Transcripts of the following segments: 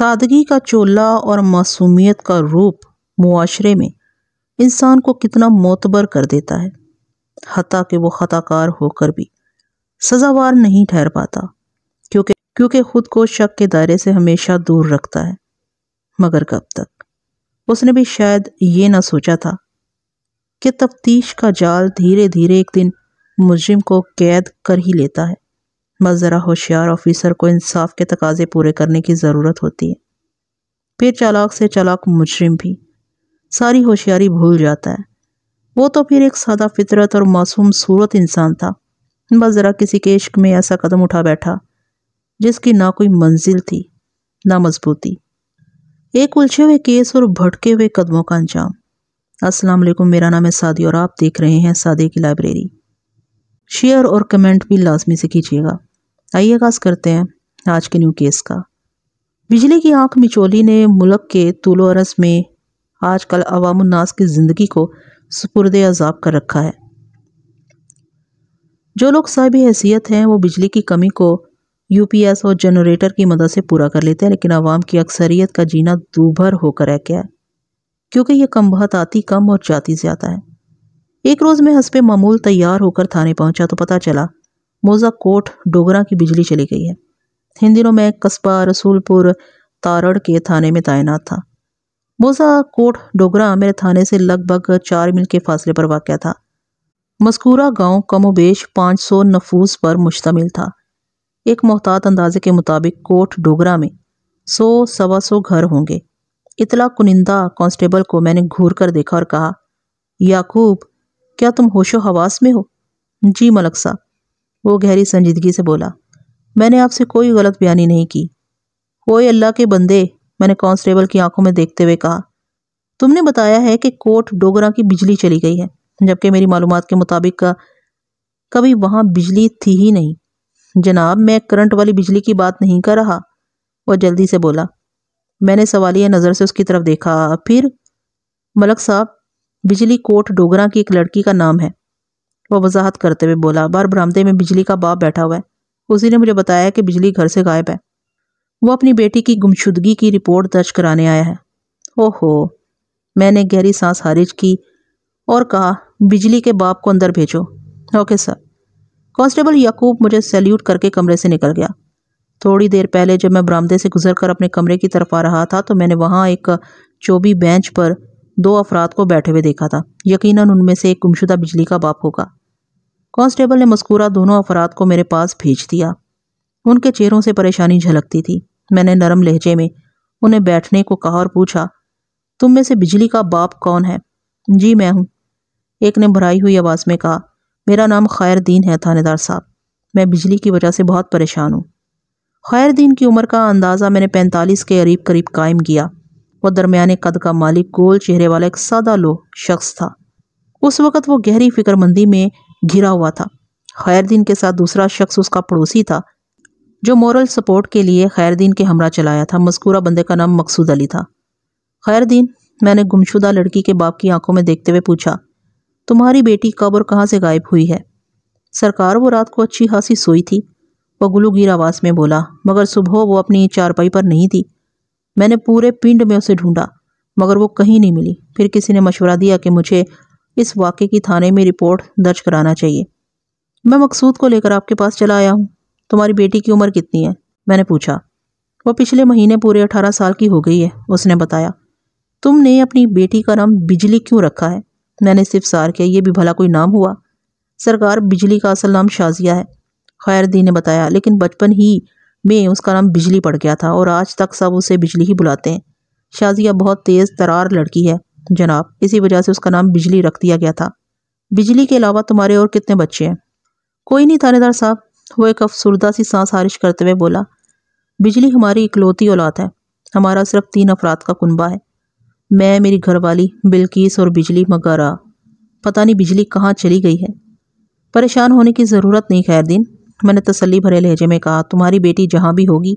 सादगी का चोला और मासूमियत का रूप मुआशरे में इंसान को कितना मोतबर कर देता है हता कि वो खताकार होकर भी सजावार नहीं ठहर पाता क्योंकि क्योंकि खुद को शक के दायरे से हमेशा दूर रखता है मगर कब तक उसने भी शायद ये ना सोचा था कि तफ्तीश का जाल धीरे धीरे एक दिन मुजरिम को कैद कर ही लेता है बस ज़रा होशियार ऑफिसर को इंसाफ के तकाजे पूरे करने की ज़रूरत होती है फिर चालाक से चालाक मुजरिम भी सारी होशियारी भूल जाता है वो तो फिर एक सादा फितरत और मासूम सूरत इंसान था बस ज़रा किसी के इश्क में ऐसा कदम उठा बैठा जिसकी ना कोई मंजिल थी ना मजबूती एक उलझे हुए केस और भटके हुए कदमों का अंजाम अस्सलाम वालेकुम मेरा नाम है सादी और आप देख रहे हैं सादे की लाइब्रेरी शेयर और कमेंट भी लाजमी से कीजिएगा आइए आगाज करते हैं आज के न्यू केस का बिजली की आंख मिचोली ने मुल्क के तुलो अरस में आजकल अवामनास की ज़िंदगी को सुपुरद अजाब कर रखा है जो लोग साहब हैसियत हैं वो बिजली की कमी को यूपीएस और जनरेटर की मदद से पूरा कर लेते हैं लेकिन आवाम की अक्सरियत का जीना दूभर होकर रह गया है क्योंकि यह कम बहुत आती कम और जाती ज़्यादा है एक रोज़ में हंसपे मामूल तैयार होकर थाने पहुंचा तो पता चला मोजा कोट डोगरा की बिजली चली गई है इन दिनों मैं कस्बा रसूलपुर तारड़ के थाने में तैनात था मोजा कोट डोगरा मेरे थाने से लगभग चार मील के फासले पर वाक़ था मस्कूरा गांव कमोबेश 500 नफूस पर मुश्तमिल था एक मोहतात अंदाजे के मुताबिक कोट डोगरा में सौ सवा सौ घर होंगे इतला कुनिंदा कांस्टेबल को मैंने घूर कर देखा और कहा याकूब क्या तुम होशो हवास में हो जी मलक साहब वो गहरी संजीदगी से बोला मैंने आपसे कोई गलत बयानी नहीं की कोई अल्लाह के बंदे मैंने कांस्टेबल की आंखों में देखते हुए कहा तुमने बताया है कि कोर्ट डोगरा की बिजली चली गई है जबकि मेरी मालूम के मुताबिक का कभी वहाँ बिजली थी ही नहीं जनाब मैं करंट वाली बिजली की बात नहीं कर रहा वह जल्दी से बोला मैंने सवालिया नज़र से उसकी तरफ देखा फिर मलक साहब बिजली कोट डोगरा की एक लड़की का नाम है वह वजाहत करते हुए बोला बार बरामदे में बिजली का बाप बैठा हुआ है उसी ने मुझे बताया कि बिजली घर से गायब है वो अपनी बेटी की गुमशुदगी की रिपोर्ट दर्ज कराने आया है ओहो मैंने गहरी सांस खारिज की और कहा बिजली के बाप को अंदर भेजो ओके सर कांस्टेबल याकूब मुझे सैल्यूट करके कमरे से निकल गया थोड़ी देर पहले जब मैं बरामदे से गुजरकर अपने कमरे की तरफ आ रहा था तो मैंने वहाँ एक चौबी बेंच पर दो अफराद को बैठे हुए देखा था यकीनन उनमें से एक गुमशुदा बिजली का बाप होगा कांस्टेबल ने मस्कुरा दोनों अफराद को मेरे पास भेज दिया उनके चेहरों से परेशानी झलकती थी मैंने नरम लहजे में उन्हें बैठने को कहा और पूछा तुम में से बिजली का बाप कौन है जी मैं हूँ एक ने भराई हुई आवाज़ में कहा मेरा नाम खैरदीन है थानेदार साहब मैं बिजली की वजह से बहुत परेशान हूँ खैरदीन की उम्र का अंदाज़ा मैंने पैंतालीस के करीब करीब कायम किया वह दरमियाने कद का मालिक गोल चेहरे वाला एक सादा लो शख्स था उस वक़्त वो गहरी फिक्रमंदी में घिरा हुआ था खैरदीन के साथ दूसरा शख्स उसका पड़ोसी था जो मॉरल सपोर्ट के लिए खैरदीन के हमरा चलाया था मस्कूरा बंदे का नाम मकसूद अली था खैरदीन मैंने गुमशुदा लड़की के बाप की आंखों में देखते हुए पूछा तुम्हारी बेटी कब और कहाँ से गायब हुई है सरकार वो रात को अच्छी खासी सोई थी वह गुलूगीर आवास में बोला मगर सुबह वो अपनी चारपाई पर नहीं थी मैंने पूरे पिंड में उसे ढूंढा मगर वो कहीं नहीं मिली फिर किसी ने मशवरा दिया कि मुझे इस वाक्य की थाने में रिपोर्ट दर्ज कराना चाहिए मैं मकसूद को लेकर आपके पास चला आया हूँ तुम्हारी बेटी की उम्र कितनी है मैंने पूछा वह पिछले महीने पूरे अठारह साल की हो गई है उसने बताया तुमने अपनी बेटी का नाम बिजली क्यों रखा है मैंने सिर्फ सार किया ये भी भला कोई नाम हुआ सरकार बिजली का असल नाम शाजिया है खैरदी ने बताया लेकिन बचपन ही में उसका नाम बिजली पड़ गया था और आज तक सब उसे बिजली ही बुलाते हैं शाजिया बहुत तेज़ तरार लड़की है जनाब इसी वजह से उसका नाम बिजली रख दिया गया था बिजली के अलावा तुम्हारे और कितने बच्चे हैं कोई नहीं थानेदार साहब वो एक अफसरदा सी सांस हारिश करते हुए बोला बिजली हमारी इकलौती औलाद है हमारा सिर्फ तीन अफराद का कुनबा है मैं मेरी घरवाली बिल्किस और बिजली मगारा पता नहीं बिजली कहाँ चली गई है परेशान होने की ज़रूरत नहीं खैर दिन मैंने तसली भरे लहजे में कहा तुम्हारी बेटी जहाँ भी होगी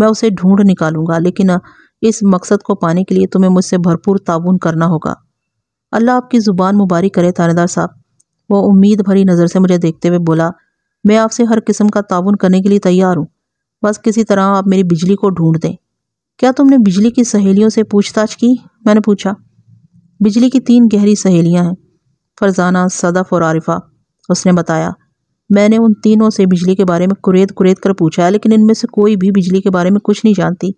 मैं उसे ढूंढ निकालूंगा लेकिन इस मकसद को पाने के लिए तुम्हें मुझसे भरपूर ताउन करना होगा अल्लाह आपकी ज़ुबान मुबारक करे थानेदार साहब वो उम्मीद भरी नज़र से मुझे देखते हुए बोला मैं आपसे हर किस्म का ताउन करने के लिए तैयार हूँ बस किसी तरह आप मेरी बिजली को ढूंढ दें क्या तुमने बिजली की सहेलियों से पूछताछ की मैंने पूछा बिजली की तीन गहरी सहेलियाँ हैं फरजाना सदफ और आरिफा उसने बताया मैंने उन तीनों से बिजली के बारे में कुरेद कुरेद कर पूछा लेकिन इनमें से कोई भी बिजली के बारे में कुछ नहीं जानती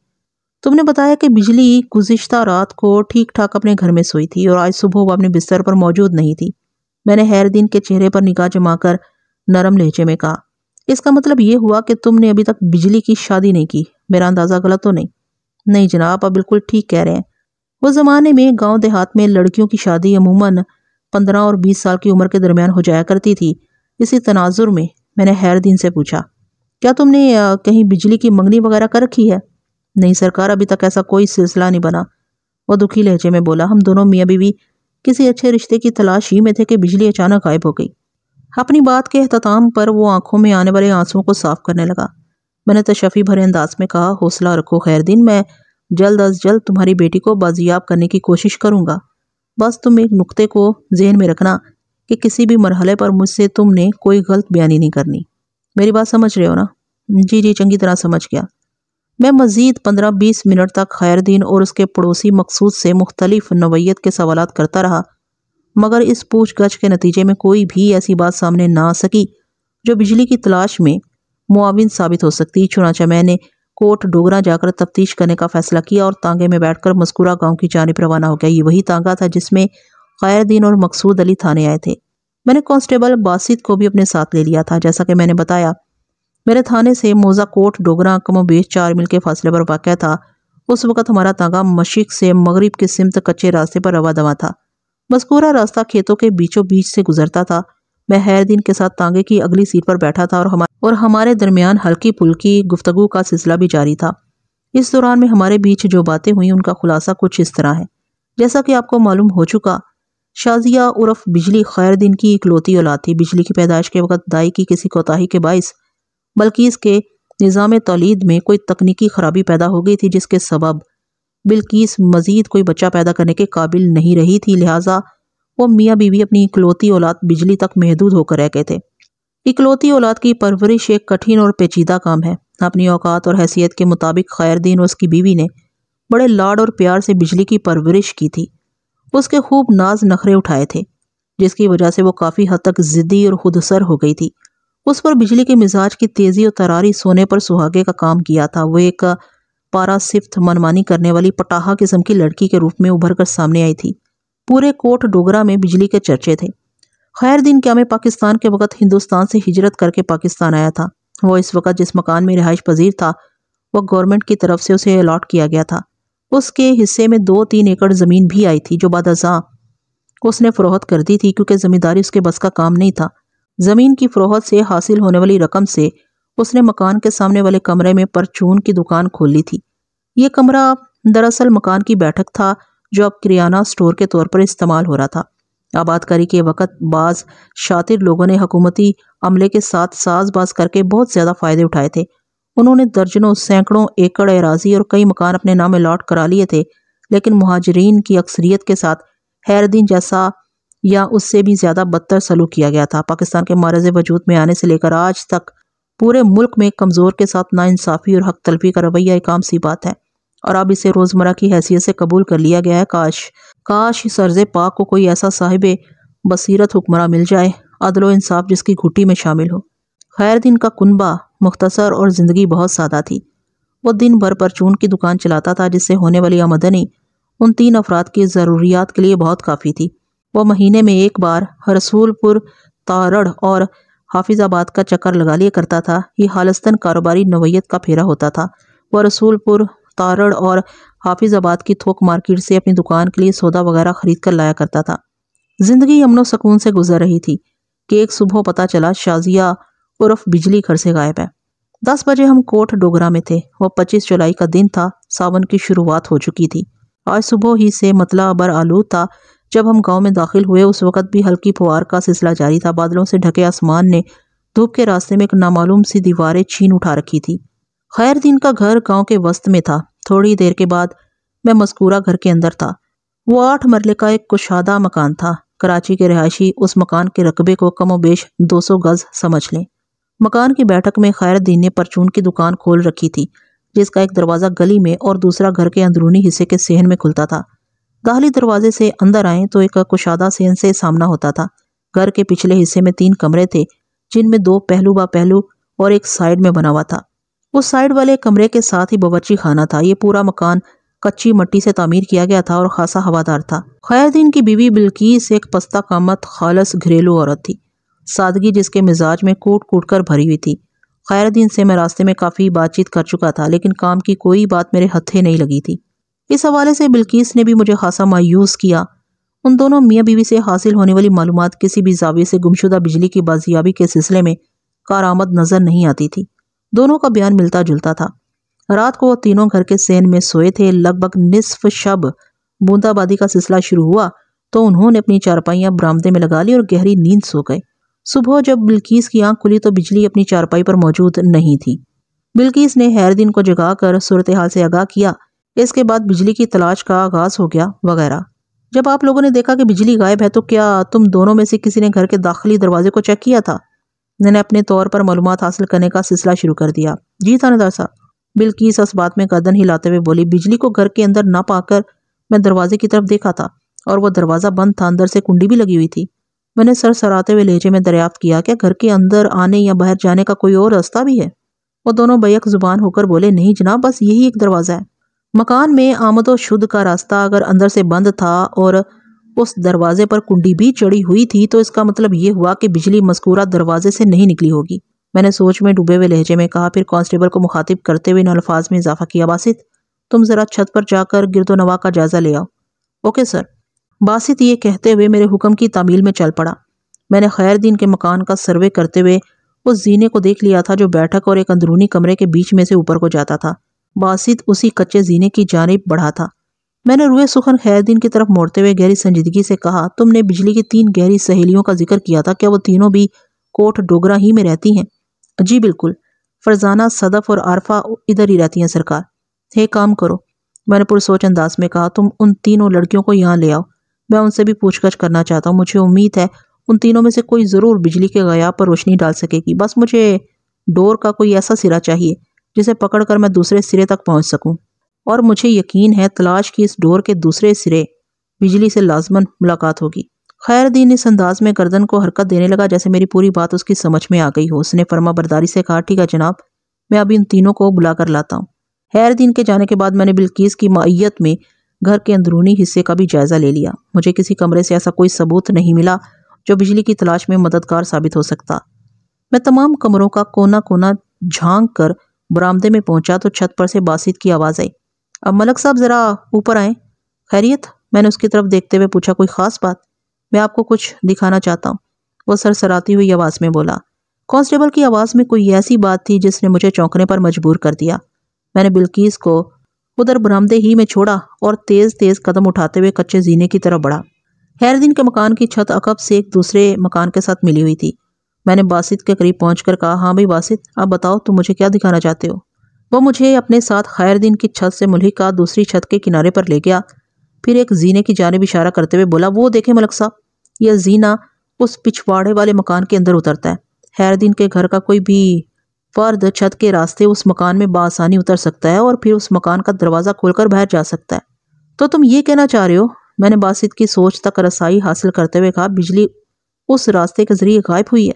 तुमने बताया कि बिजली गुज्त रात को ठीक ठाक अपने घर में सोई थी और आज सुबह वो अपने बिस्तर पर मौजूद नहीं थी मैंने हैरदीन के चेहरे पर निगाह जमाकर नरम लहजे में कहा इसका मतलब ये हुआ कि तुमने अभी तक बिजली की शादी नहीं की मेरा अंदाज़ा गलत तो नहीं नहीं जनाब आप बिल्कुल ठीक कह रहे हैं उस ज़माने में गांव देहात में लड़कियों की शादी अमूमन पंद्रह और बीस साल की उम्र के दरमियान हो जाया करती थी इसी तनाजुर में मैंने हैरदीन से पूछा क्या तुमने कहीं बिजली की मंगनी वगैरह कर रखी है नहीं सरकार अभी तक ऐसा कोई सिलसिला नहीं बना वह दुखी लहजे में बोला हम दोनों मियाँ बीवी किसी अच्छे रिश्ते की तलाश ही में थे कि बिजली अचानक गायब हो गई अपनी बात के अहतमाम पर वो आंखों में आने वाले आंसुओं को साफ करने लगा मैंने तशफी तो भरे अंदाज में कहा हौसला रखो खैर दिन मैं जल्द अज जल्द तुम्हारी बेटी को बाजियाब करने की कोशिश करूँगा बस तुम एक नुकते को जहन में रखना कि किसी भी मरहले पर मुझसे तुमने कोई गलत बयानी नहीं करनी मेरी बात समझ रहे हो ना जी जी चंगी तरह समझ गया मैं मज़ीद पंद्रह बीस मिनट तक खैरदीन और उसके पड़ोसी मकसूद से मुख्तलिफ नवयत के सवाल करता रहा मगर इस पूछ गछ के नतीजे में कोई भी ऐसी बात सामने ना आ सकी जो बिजली की तलाश में मुआविन साबित हो सकती चुनाचा मैंने कोट डोगरा जाकर तफ्तीश करने का फैसला किया और तांगे में बैठकर मस्कुरा गांव की जानब रवाना हो गया ये वही तांगा था जिसमें खैरदीन और मकसूद अली थाने आए थे मैंने कांस्टेबल बासित को भी अपने साथ ले लिया था जैसा कि मैंने बताया मेरे थाने से मोजा कोट डोगरा कमो बीच चार मील के फासले पर वाक़ था उस वक़्त हमारा तांगा मशीक से मगरब की सिमत कच्चे रास्ते पर रवा दवा था मस्कूरा रास्ता खेतों के बीचों बीच से गुजरता था मैं दिन के साथ तांगे की अगली सीट पर बैठा था और हमारे और हमारे दरमियान हल्की पुल्की गुफ्तगु का सिलसिला भी जारी था इस दौरान में हमारे बीच जो बातें हुई उनका खुलासा कुछ इस तरह है जैसा कि आपको मालूम हो चुका शाजिया उर्फ बिजली खैर दिन की इकलौती औलाद थी बिजली की पैदाइश के वक्त दाई की किसी कोताही के बायस बल्कि इसके निज़ाम तोलीद में कोई तकनीकी खराबी पैदा हो गई थी जिसके सबब बिल्किस मज़ीद कोई बच्चा पैदा करने के काबिल नहीं रही थी लिहाजा वो मियाँ बीवी अपनी इकलौती औलाद बिजली तक महदूद होकर रह गए थे इकलौती औलाद की परवरिश एक कठिन और पेचीदा काम है अपनी औकात और हैसियत के मुताबिक खैरदीन और उसकी बीवी ने बड़े लाड और प्यार से बिजली की परवरिश की थी उसके खूब नाज नखरे उठाए थे जिसकी वजह से वो काफ़ी हद तक ज़िद्दी और खुदसर हो गई थी उस पर बिजली के मिजाज की तेज़ी और तरारी सोने पर सुहागे का काम किया था वो एक पारा सिफ्त मनमानी करने वाली पटाहा किस्म की लड़की के रूप में उभर कर सामने आई थी पूरे कोट डोगरा में बिजली के चर्चे थे खैर दिन क्या मैं पाकिस्तान के वक्त हिंदुस्तान से हिजरत करके पाकिस्तान आया था वह इस वक्त जिस मकान में रिहाइश पजीर था वह गवर्नमेंट की तरफ से उसे अलाट किया गया था उसके हिस्से में दो तीन एकड़ ज़मीन भी आई थी जो बाद उसने फरोहत कर दी थी क्योंकि ज़मींदारी उसके बस का काम नहीं था ज़मीन की फरोहत से हासिल होने वाली रकम से उसने मकान के सामने वाले कमरे में परचून की दुकान खोल ली थी ये कमरा दरअसल मकान की बैठक था जो अब किराना स्टोर के तौर पर इस्तेमाल हो रहा था आबादकारी के वक़्त बाज शातिर लोगों ने हकूमती अमले के साथ बाज करके बहुत ज़्यादा फ़ायदे उठाए थे उन्होंने दर्जनों सैकड़ों एकड़ एराजी और कई मकान अपने नाम अलाट करा लिए थे लेकिन महाजरीन की अक्सरियत के साथ हैरदीन जैसा या उससे भी ज़्यादा बदतर सलूक किया गया था पाकिस्तान के मारज वजूद में आने से लेकर आज तक पूरे मुल्क में कमज़ोर के साथ नाानसाफ़ी और हक तलफी का रवैया एक आम सी बात है और अब इसे रोज़मर्रा की हैसियत से कबूल कर लिया गया है काश काश सरज पाक को कोई ऐसा साहिब बसीरत हुक्मरा मिल जाए अदल इंसाफ जिसकी घुटी में शामिल हो खैर दिन का कुनबा मुख्तसर और ज़िंदगी बहुत सादा थी वह दिन भर परचून की दुकान चलाता था जिससे होने वाली आमदनी उन तीन अफराद की ज़रूरियात के लिए बहुत काफ़ी थी वह महीने में एक बार रसूलपुर तारड़ और हाफिजाबाद का चक्कर लगा लिया करता था ये हालस्तन कारोबारी नवयत का फेरा होता था वह रसूलपुर तारड़ और हाफिजाबाद की थोक मार्केट से अपनी दुकान के लिए सौदा वगैरह खरीद कर लाया करता था जिंदगी अमनो सकून से गुजर रही थी कि एक सुबह पता चला शाजिया उर्फ बिजली घर से गायब है दस बजे हम कोट डोगरा में थे वह पच्चीस जुलाई का दिन था सावन की शुरुआत हो चुकी थी आज सुबह ही से मतला बर आलू था जब हम गांव में दाखिल हुए उस वक़्त भी हल्की फुहार का सिलसिला जारी था बादलों से ढके आसमान ने धूप के रास्ते में एक नामालूम सी दीवारें छीन उठा रखी थी खैर दिन का घर गांव के वस्त में था थोड़ी देर के बाद मैं मस्कूरा घर के अंदर था वो आठ मरले का एक कुशादा मकान था कराची के रहायशी उस मकान के रकबे को कमो बेश दो सौ गज़ समझ लें मकान की बैठक में खैर दीन ने परचून की दुकान खोल रखी थी जिसका एक दरवाज़ा गली में और दूसरा घर के अंदरूनी हिस्से के सेहन में खुलता था दाहली दरवाजे से अंदर आए तो एक कुशादा से सामना होता था घर के पिछले हिस्से में तीन कमरे थे जिनमें दो पहलू बा पहलू और एक साइड में बना हुआ था उस साइड वाले कमरे के साथ ही बावर्ची खाना था ये पूरा मकान कच्ची मट्टी से तामीर किया गया था और खासा हवादार था दिन की बीवी बिल्कीस एक पस्ता कामत खालस घरेलू औरत थी सादगी जिसके मिजाज में कूट कूट कर भरी हुई थी खैरदीन से मैं रास्ते में काफ़ी बातचीत कर चुका था लेकिन काम की कोई बात मेरे हथे नहीं लगी थी इस हवाले से बिल्किस ने भी मुझे खासा मायूस किया उन दोनों मियाँ बीवी से हासिल होने वाली मालूम किसी भी जाविये से गुमशुदा बिजली की बाजियाबी के सिलसिले में कारामद नजर नहीं आती थी दोनों का बयान मिलता जुलता था रात को वो तीनों घर के सेन में सोए थे लगभग निसफ शब बूंदाबादी का सिलसिला शुरू हुआ तो उन्होंने अपनी चारपाइयाँ बरामदे में लगा ली और गहरी नींद सो गए सुबह जब बिल्कीस की आंख खुली तो बिजली अपनी चारपाई पर मौजूद नहीं थी बिल्कीस ने हैरदीन को जगाकर सूरत हाल से आगाह किया इसके बाद बिजली की तलाश का आगाज हो गया वगैरह जब आप लोगों ने देखा कि बिजली गायब है तो क्या तुम दोनों में से किसी ने घर के दाखिली दरवाजे को चेक किया था मैंने अपने तौर पर मालूम हासिल करने का सिलसिला शुरू कर दिया जी थानेदार साहब बिल्किस इस बात में गर्दन हिलाते हुए बोली बिजली को घर के अंदर ना पाकर मैं दरवाजे की तरफ देखा था और वह दरवाज़ा बंद था अंदर से कुंडी भी लगी हुई थी मैंने सर सराते हुए लहजे में दरियाफ्त किया क्या घर के अंदर आने या बाहर जाने का कोई और रास्ता भी है वो दोनों बैक जुबान होकर बोले नहीं जनाब बस यही एक दरवाज़ा है मकान में आमदो शुद्ध का रास्ता अगर अंदर से बंद था और उस दरवाजे पर कुंडी भी चढ़ी हुई थी तो इसका मतलब ये हुआ कि बिजली मस्कूरा दरवाजे से नहीं निकली होगी मैंने सोच में डूबे हुए लहजे में कहा फिर कांस्टेबल को मुखातिब करते हुए इन अल्फाज में इजाफा किया बासित तुम ज़रा छत पर जाकर गिरदो नवा का जायज़ा ले आओ ओके सर बासित ये कहते हुए मेरे हुक्म की तामील में चल पड़ा मैंने खैर दिन के मकान का सर्वे करते हुए उस जीने को देख लिया था जो बैठक और एक अंदरूनी कमरे के बीच में से ऊपर को जाता था बासित उसी कच्चे जीने की जानब बढ़ा था मैंने रुए सुखन खैरदीन की तरफ मोड़ते हुए गहरी संजीदगी से कहा तुमने बिजली की तीन गहरी सहेलियों का जिक्र किया था क्या वो तीनों भी कोट डोगरा ही में रहती हैं जी बिल्कुल फरजाना सदफ और आरफा इधर ही रहती हैं सरकार हे काम करो मैंने पुरसोच अंदाज में कहा तुम उन तीनों लड़कियों को यहाँ ले आओ मैं उनसे भी पूछगछ करना चाहता हूँ मुझे उम्मीद है उन तीनों में से कोई ज़रूर बिजली के गयाब पर रोशनी डाल सकेगी बस मुझे डोर का कोई ऐसा सिरा चाहिए जिसे पकड़कर मैं दूसरे सिरे तक पहुंच सकूं और मुझे यकीन है तलाश की इस डोर के दूसरे सिरे बिजली से लाजमन मुलाकात होगी खैर दीन इस अंदाज में गर्दन को हरकत देने लगा जैसे मेरी पूरी बात उसकी समझ में आ गई हो उसने फर्मा बरदारी से कहा ठीक है जनाब मैं अभी इन तीनों को बुला कर लाता हूँ हैरदीन के जाने के बाद मैंने बिल्किस की मैयत में घर के अंदरूनी हिस्से का भी जायज़ा ले लिया मुझे किसी कमरे से ऐसा कोई सबूत नहीं मिला जो बिजली की तलाश में मददगार साबित हो सकता मैं तमाम कमरों का कोना कोना झांक कर बरामदे में पहुंचा तो छत पर से बासित की आवाज़ आई अब मलक साहब ज़रा ऊपर आए खैरियत मैंने उसकी तरफ देखते हुए पूछा कोई ख़ास बात मैं आपको कुछ दिखाना चाहता हूँ वो सरसराती हुई आवाज़ में बोला कांस्टेबल की आवाज़ में कोई ऐसी बात थी जिसने मुझे चौंकने पर मजबूर कर दिया मैंने बिल्कीस को उधर बरामदे ही में छोड़ा और तेज़ तेज़ कदम उठाते हुए कच्चे जीने की तरफ बढ़ा हैरदीन के मकान की छत अकब से एक दूसरे मकान के साथ मिली हुई थी मैंने बासित के करीब पहुंचकर कहा हाँ भाई बासित आप बताओ तुम मुझे क्या दिखाना चाहते हो वो मुझे अपने साथ खैरदीन की छत से मुल्हिका दूसरी छत के किनारे पर ले गया फिर एक जीने की जानब इशारा करते हुए बोला वो देखे मलक साहब यह जीना उस पिछवाड़े वाले मकान के अंदर उतरता है खैरदीन के घर का कोई भी फर्द छत के रास्ते उस मकान में बासानी उतर सकता है और फिर उस मकान का दरवाज़ा खोलकर बाहर जा सकता है तो तुम ये कहना चाह रहे हो मैंने बासित की सोच तक रसाई हासिल करते हुए कहा बिजली उस रास्ते के जरिए गायब हुई है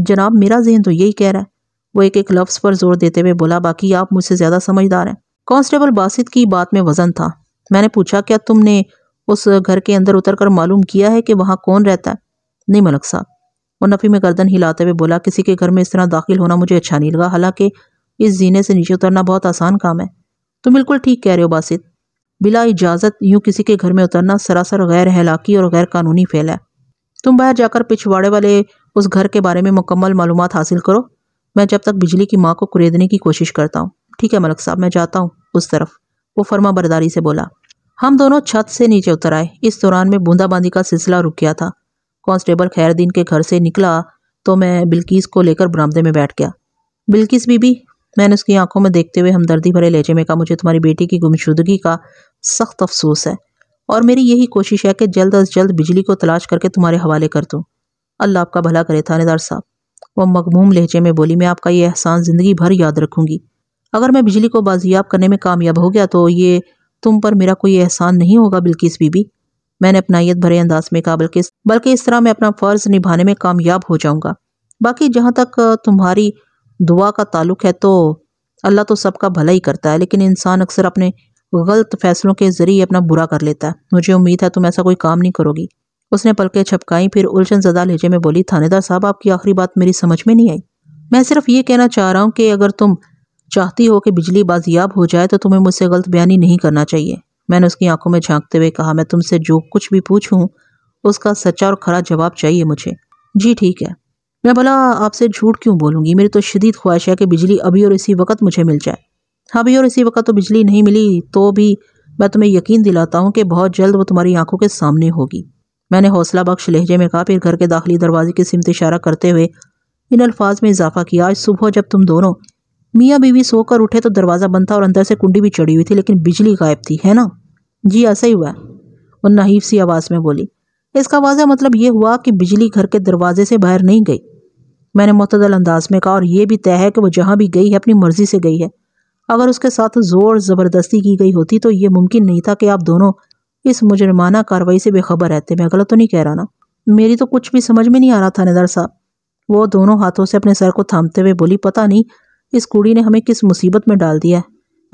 जनाब मेरा जहन तो यही कह रहा है वो एक एक लफ्ज़ पर जोर देते हुए बोला बाकी आप मुझसे ज़्यादा समझदार हैं कांस्टेबल बासित की बात में वजन था मैंने पूछा क्या तुमने उस घर के अंदर उतर कर मालूम किया है कि वहाँ कौन रहता है नहीं मलक साहब वो नफ़ी में गर्दन हिलाते हुए बोला किसी के घर में इस तरह दाखिल होना मुझे अच्छा नहीं लगा हालांकि इस जीने से नीचे उतरना बहुत आसान काम है तुम बिल्कुल ठीक कह रहे हो बासित बिला इजाज़त यूँ किसी के घर में उतरना सरासर गैर हलाकी और गैर कानूनी फैल है तुम बाहर जाकर पिछवाड़े वाले उस घर के बारे में मुकम्मल मालूम हासिल करो मैं जब तक बिजली की माँ को कुरेदने की कोशिश करता हूँ ठीक है मलक साहब मैं जाता हूँ उस तरफ वो फर्मा बरदारी से बोला हम दोनों छत से नीचे उतर आए इस दौरान में बूंदाबांदी का सिलसिला रुक गया था कांस्टेबल खैरदीन के घर से निकला तो मैं बिल्किस को लेकर बरामदे में बैठ गया बिल्किस बीबी मैंने उसकी आंखों में देखते हुए हमदर्दी भरे लहजे में कहा मुझे तुम्हारी बेटी की गुमशुदगी का सख्त अफसोस है और मेरी यही कोशिश है कि जल्द अज जल्द बिजली को तलाश करके तुम्हारे हवाले कर दूँ अल्लाह आपका भला करे थानेदार साहब वह मकमूम लहजे में बोली मैं आपका ये एहसान ज़िंदगी भर याद रखूंगी अगर मैं बिजली को बाजियाब करने में कामयाब हो गया तो ये तुम पर मेरा कोई एहसान नहीं होगा बिल्किस बीबी मैंने अपनाइत भरे अंदाज में कहा बल्कि बल्कि इस तरह मैं अपना फ़र्ज़ निभाने में कामयाब हो जाऊंगा बाकी जहाँ तक तुम्हारी दुआ का ताल्लुक है तो अल्लाह तो सबका भला ही करता है लेकिन इंसान अक्सर अपने गलत फैसलों के ज़रिए अपना बुरा कर लेता है मुझे उम्मीद है तुम ऐसा कोई काम नहीं करोगी उसने पलके छपकाई फिर उलझन जदा लहजे में बोली थानेदार साहब आपकी आखिरी बात मेरी समझ में नहीं आई मैं सिर्फ ये कहना चाह रहा हूँ कि अगर तुम चाहती हो कि बिजली बाजियाब हो जाए तो तुम्हें मुझसे गलत बयानी नहीं करना चाहिए मैंने उसकी आंखों में झांकते हुए कहा मैं तुमसे जो कुछ भी पूछूं उसका सच्चा और खरा जवाब चाहिए मुझे जी ठीक है मैं भला आपसे झूठ क्यों बोलूंगी मेरी तो शदीद ख्वाहिश है कि बिजली अभी और इसी वक्त मुझे मिल जाए अभी और इसी वक्त तो बिजली नहीं मिली तो भी मैं तुम्हें यकीन दिलाता हूँ कि बहुत जल्द वो तुम्हारी आंखों के सामने होगी मैंने हौसला बख्श लहजे में कहा फिर घर के दाखिली दरवाजे की सिमत इशारा करते हुए इन अल्फाज में इजाफा किया आज सुबह जब तुम दोनों मियाँ बीवी सोकर उठे तो दरवाज़ा बंद था और अंदर से कुंडी भी चढ़ी हुई थी लेकिन बिजली गायब थी है ना जी ऐसा ही हुआ वो नहीफ सी आवाज़ में बोली इसका वाजह मतलब ये हुआ कि बिजली घर के दरवाजे से बाहर नहीं गई मैंने मतदल अंदाज में कहा और यह भी तय है कि वह जहाँ भी गई है अपनी मर्जी से गई है अगर उसके साथ ज़ोर ज़बरदस्ती की गई होती तो ये मुमकिन नहीं था कि आप दोनों इस मुजरमाना कार्रवाई से बेखबर रहते मैं गलत तो नहीं कह रहा ना मेरी तो कुछ भी समझ में नहीं आ रहा थानेदार साहब वो दोनों हाथों से अपने सर को थामते हुए बोली पता नहीं इस कुड़ी ने हमें किस मुसीबत में डाल दिया है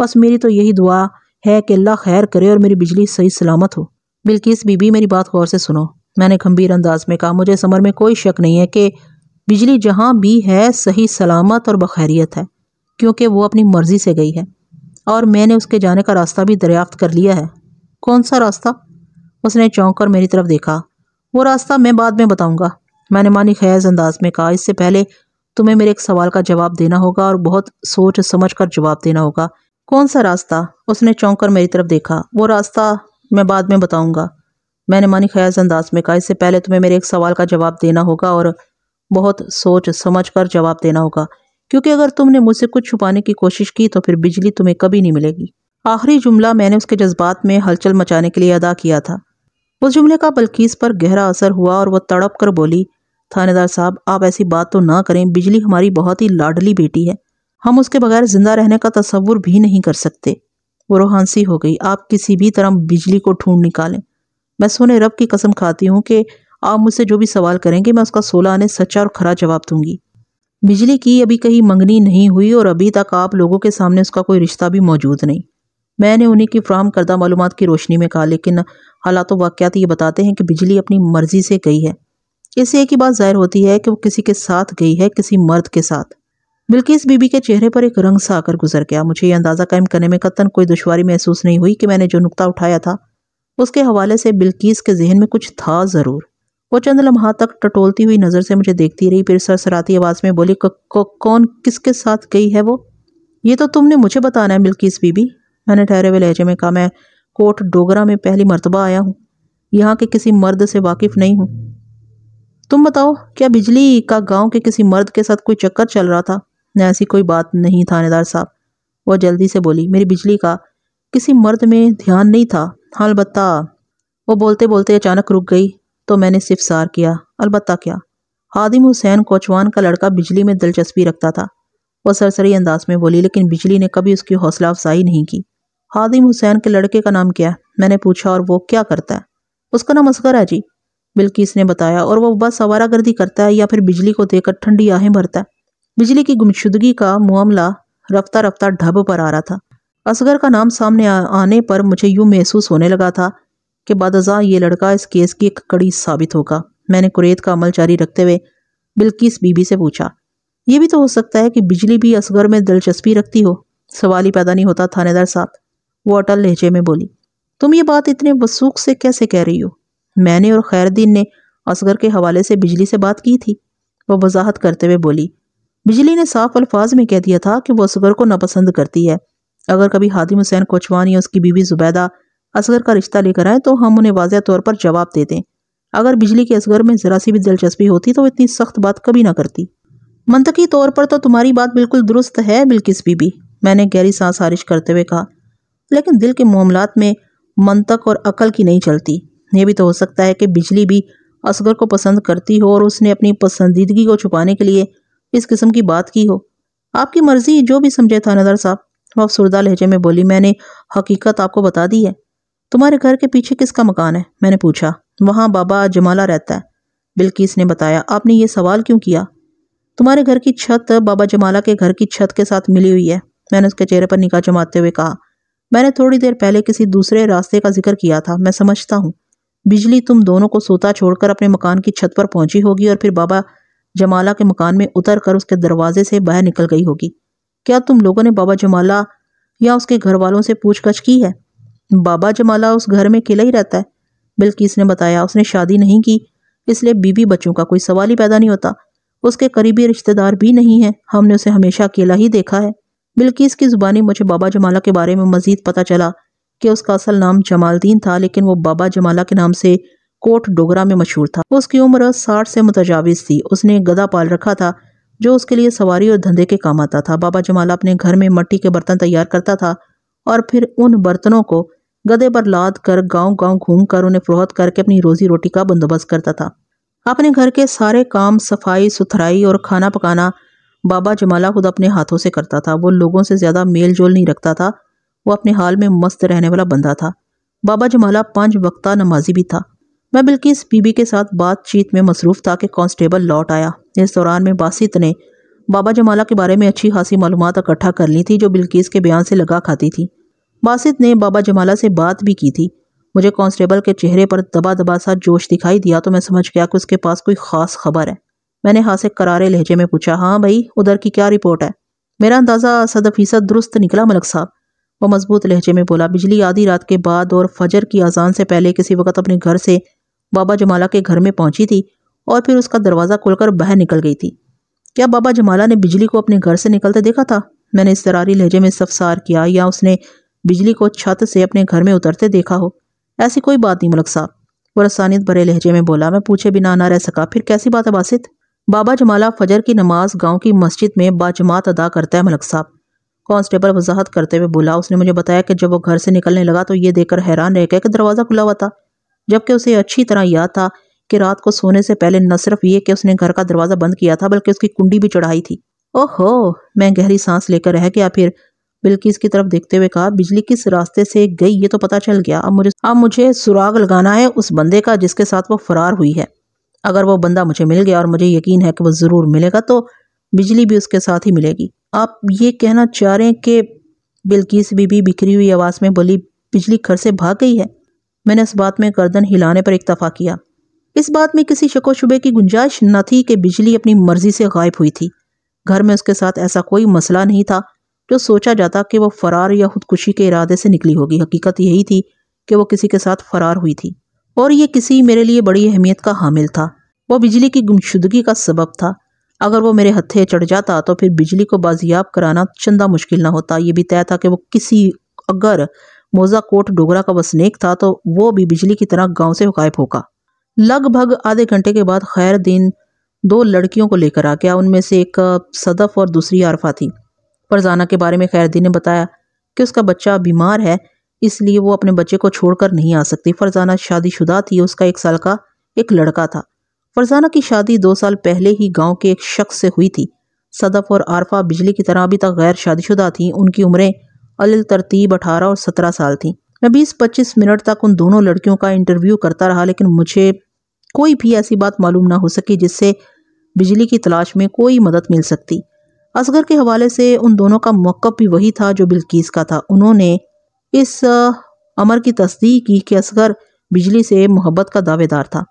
बस मेरी तो यही दुआ है कि अल्लाह खैर करे और मेरी बिजली सही सलामत हो बिल्किस बीबी मेरी बात गौर से सुनो मैंने गंभीर अंदाज में कहा मुझे समर में कोई शक नहीं है कि बिजली जहाँ भी है सही सलामत और बखैरियत है क्योंकि वो अपनी मर्ज़ी से गई है और मैंने उसके जाने का रास्ता भी दरियाफ्त कर लिया है कौन सा रास्ता उसने चौंक कर मेरी तरफ देखा वो रास्ता मैं बाद में बताऊंगा मैंने मानी खैज अंदाज में कहा इससे पहले तुम्हें मेरे एक सवाल का जवाब देना होगा और बहुत सोच समझ कर जवाब देना होगा कौन सा रास्ता उसने चौंक कर मेरी तरफ देखा वो रास्ता मैं बाद में बताऊंगा मैंने मानी खैज अंदाज में कहा इससे पहले तुम्हें मेरे एक सवाल का जवाब देना होगा और बहुत सोच समझ कर जवाब देना होगा क्योंकि अगर तुमने मुझसे कुछ छुपाने की कोशिश की तो फिर बिजली तुम्हें कभी नहीं मिलेगी आखिरी जुमला मैंने उसके जज्बात में हलचल मचाने के लिए अदा किया था उस जुमले का बल्कीस पर गहरा असर हुआ और वह तड़प कर बोली थानेदार साहब आप ऐसी बात तो ना करें बिजली हमारी बहुत ही लाडली बेटी है हम उसके बगैर जिंदा रहने का तस्वुर भी नहीं कर सकते वो रोहानसी हो गई आप किसी भी तरह बिजली को ढूंढ निकालें मैं सोने रब की कसम खाती हूँ कि आप मुझसे जो भी सवाल करेंगे मैं उसका सोलह आने सच्चा और खरा जवाब दूंगी बिजली की अभी कहीं मंगनी नहीं हुई और अभी तक आप लोगों के सामने उसका कोई रिश्ता भी मौजूद नहीं मैंने उन्हीं की फ्राहम करदा मालूम की रोशनी में कहा लेकिन हालात वाक़ात ये बताते हैं कि बिजली अपनी मर्जी से गई है इससे एक ही बात जाहिर होती है कि वो किसी के साथ गई है किसी मर्द के साथ इस बीबी के चेहरे पर एक रंग सा आकर गुजर गया मुझे ये अंदाज़ा कायम करने में कतन कोई दुशारी महसूस नहीं हुई कि मैंने जो नुकता उठाया था उसके हवाले से बिल्किस के जहन में कुछ था ज़रूर वो चंद लम्हा तक टटोलती हुई नज़र से मुझे देखती रही फिर सरसराती आवाज़ में बोली कौन किसके साथ गई है वो ये तो तुमने मुझे बताना है बिल्किस बीबी मैंने ठहरे हुए लहजे में कहा मैं कोट डोगरा में पहली मरतबा आया हूँ यहाँ के किसी मर्द से वाकिफ नहीं हूँ तुम बताओ क्या बिजली का गांव के किसी मर्द के साथ कोई चक्कर चल रहा था ऐसी कोई बात नहीं थानेदार साहब वह जल्दी से बोली मेरी बिजली का किसी मर्द में ध्यान नहीं था हाँ अलबत्ता वो बोलते बोलते अचानक रुक गई तो मैंने सिफसार किया अलबत्ता क्या हादिम हुसैन कोचवान का लड़का बिजली में दिलचस्पी रखता था वह सरसरी अंदाज में बोली लेकिन बिजली ने कभी उसकी हौसला अफजाई नहीं की हादिम हुसैन के लड़के का नाम क्या है मैंने पूछा और वो क्या करता है उसका नाम असगर है जी बिल्किस ने बताया और वो बस सवारा गर्दी करता है या फिर बिजली को देकर ठंडी आहें भरता है बिजली की गुमशुदगी का मामला रफ्ता रफ्ता ढब पर आ रहा था असगर का नाम सामने आने पर मुझे यूं महसूस होने लगा था कि बादजा ये लड़का इस केस की एक कड़ी साबित होगा मैंने कुरेद का अमल जारी रखते हुए बिल्किस बीबी से पूछा ये भी तो हो सकता है कि बिजली भी असगर में दिलचस्पी रखती हो सवाल ही पैदा नहीं होता थानेदार साहब वो अटल लहजे में बोली तुम ये बात इतने वसूख से कैसे कह रही हो मैंने और खैरदीन ने असगर के हवाले से बिजली से बात की थी वह वजाहत करते हुए बोली बिजली ने साफ अल्फाज में कह दिया था कि वो असगर को नापसंद करती है अगर कभी हादिम हुसैन कोचवान या उसकी बीवी जुबैदा असगर का रिश्ता लेकर आए तो हम उन्हें वाजह तौर पर जवाब देते दें अगर बिजली के असगर में ज़रा सी भी दिलचस्पी होती तो वो इतनी सख्त बात कभी ना करती मनतकी तौर पर तो तुम्हारी बात बिल्कुल दुरुस्त है बिल्किस बीबी मैंने गहरी सांस हारिश करते हुए कहा लेकिन दिल के मामला में मंतक और अकल की नहीं चलती यह भी तो हो सकता है कि बिजली भी असगर को पसंद करती हो और उसने अपनी पसंदीदगी को छुपाने के लिए इस किस्म की बात की हो आपकी मर्जी जो भी समझे थानेदार साहब वह अफसरदा लहजे में बोली मैंने हकीकत आपको बता दी है तुम्हारे घर के पीछे किसका मकान है मैंने पूछा वहाँ बाबा जमाला रहता है बिल्किस ने बताया आपने ये सवाल क्यों किया तुम्हारे घर की छत बाबा जमाला के घर की छत के साथ मिली हुई है मैंने उसके चेहरे पर निकाह जमाते हुए कहा मैंने थोड़ी देर पहले किसी दूसरे रास्ते का जिक्र किया था मैं समझता हूँ बिजली तुम दोनों को सोता छोड़कर अपने मकान की छत पर पहुंची होगी और फिर बाबा जमाला के मकान में उतर कर उसके दरवाजे से बाहर निकल गई होगी क्या तुम लोगों ने बाबा जमाला या उसके घर वालों से गछ की है बाबा जमाला उस घर में अकेला ही रहता है बल्कि इसने बताया उसने शादी नहीं की इसलिए बीबी बच्चों का कोई सवाल ही पैदा नहीं होता उसके करीबी रिश्तेदार भी नहीं है हमने उसे हमेशा अकेला ही देखा है बिल्किस की ज़ुबानी मुझे बाबा जमाला के बारे में मज़ीद पता चला कि उसका असल नाम जमालदीन था लेकिन वो बाबा जमाला के नाम से कोट डोगरा में मशहूर था उसकी उम्र साठ से मुतजावज थी उसने गदा पाल रखा था जो उसके लिए सवारी और धंधे के काम आता था बाबा जमाला अपने घर में मट्टी के बर्तन तैयार करता था और फिर उन बर्तनों को गदे पर लाद कर गाँव गाँव घूम कर उन्हें फरोहत करके अपनी रोजी रोटी का बंदोबस्त करता था अपने घर के सारे काम सफाई सुथराई और खाना पकाना बाबा जमाला खुद अपने हाथों से करता था वो लोगों से ज़्यादा मेल जोल नहीं रखता था वो अपने हाल में मस्त रहने वाला बंदा था बाबा जमाला पांच वक्ता नमाजी भी था मैं बिल्किस बीबी के साथ बातचीत में मसरूफ़ था कि कांस्टेबल लौट आया इस दौरान में बासित ने बाबा जमाला के बारे में अच्छी खासी मालूम इकट्ठा कर ली थी जो बिल्किस के बयान से लगा खाती थी बासित ने बाबा जमाला से बात भी की थी मुझे कांस्टेबल के चेहरे पर दबा दबा सा जोश दिखाई दिया तो मैं समझ गया कि उसके पास कोई ख़ास खबर है मैंने हाँ से करारे लहजे में पूछा हाँ भाई उधर की क्या रिपोर्ट है मेरा अंदाज़ा सद फीसद दुरुस्त निकला मलक साहब वो मजबूत लहजे में बोला बिजली आधी रात के बाद और फजर की अजान से पहले किसी वक्त अपने घर से बाबा जमाला के घर में पहुंची थी और फिर उसका दरवाज़ा खोलकर बाहर निकल गई थी क्या बाबा जमाला ने बिजली को अपने घर से निकलते देखा था मैंने इस तरारी लहजे में सफसार किया या उसने बिजली को छत से अपने घर में उतरते देखा हो ऐसी कोई बात नहीं मलक साहब वो रसानियत भरे लहजे में बोला मैं पूछे बिना ना रह सका फिर कैसी बात है बासित बाबा जमाला फजर की नमाज गांव की मस्जिद में बाजमात अदा करता है मलक साहब कांस्टेबल वजाहत करते हुए बोला उसने मुझे बताया कि जब वो घर से निकलने लगा तो ये देखकर हैरान रह गया कि दरवाज़ा खुला हुआ था जबकि उसे अच्छी तरह याद था कि रात को सोने से पहले न सिर्फ ये कि उसने घर का दरवाज़ा बंद किया था बल्कि उसकी कुंडी भी चढ़ाई थी ओहो मैं गहरी सांस लेकर रह गया फिर बिल्किस की तरफ देखते हुए कहा बिजली किस रास्ते से गई ये तो पता चल गया अब मुझे अब मुझे सुराग लगाना है उस बंदे का जिसके साथ वो फरार हुई है अगर वो बंदा मुझे मिल गया और मुझे यकीन है कि वो ज़रूर मिलेगा तो बिजली भी उसके साथ ही मिलेगी आप ये कहना चाह रहे हैं कि बिल्किस बीबी बिखरी हुई आवाज़ में बोली बिजली घर से भाग गई है मैंने इस बात में गर्दन हिलाने पर इतफा किया इस बात में किसी शको शुबे की गुंजाइश न थी कि बिजली अपनी मर्जी से गायब हुई थी घर में उसके साथ ऐसा कोई मसला नहीं था जो सोचा जाता कि वो फरार या खुदकुशी के इरादे से निकली होगी हकीकत यही थी कि वो किसी के साथ फरार हुई थी और ये किसी मेरे लिए बड़ी अहमियत का हामिल था वो बिजली की गुमशुदगी का सबब था अगर वो मेरे हत्थे चढ़ जाता तो फिर बिजली को बाजियाब कराना चंदा मुश्किल ना होता ये भी तय था कि वो किसी अगर मोजा कोट डोगरा का वसनेक था तो वो भी बिजली की तरह गांव से गायब होगा लगभग आधे घंटे के बाद खैर दिन दो लड़कियों को लेकर आ गया उनमें से एक सदफ और दूसरी आरफा थी परजाना के बारे में खैरदीन ने बताया कि उसका बच्चा बीमार है इसलिए वो अपने बच्चे को छोड़कर नहीं आ सकती फरजाना शादीशुदा थी उसका एक साल का एक लड़का था फरजाना की शादी दो साल पहले ही गांव के एक शख्स से हुई थी सदफ और आरफा बिजली की तरह अभी तक गैर शादीशुदा थीं उनकी उम्रें अल तरतीब अठारह और सत्रह साल थीं मैं बीस पच्चीस मिनट तक उन दोनों लड़कियों का इंटरव्यू करता रहा लेकिन मुझे कोई भी ऐसी बात मालूम ना हो सकी जिससे बिजली की तलाश में कोई मदद मिल सकती असगर के हवाले से उन दोनों का मौक़ भी वही था जो बिल्कीस का था उन्होंने इस अमर की तस्दीक की कि असगर बिजली से मोहब्बत का दावेदार था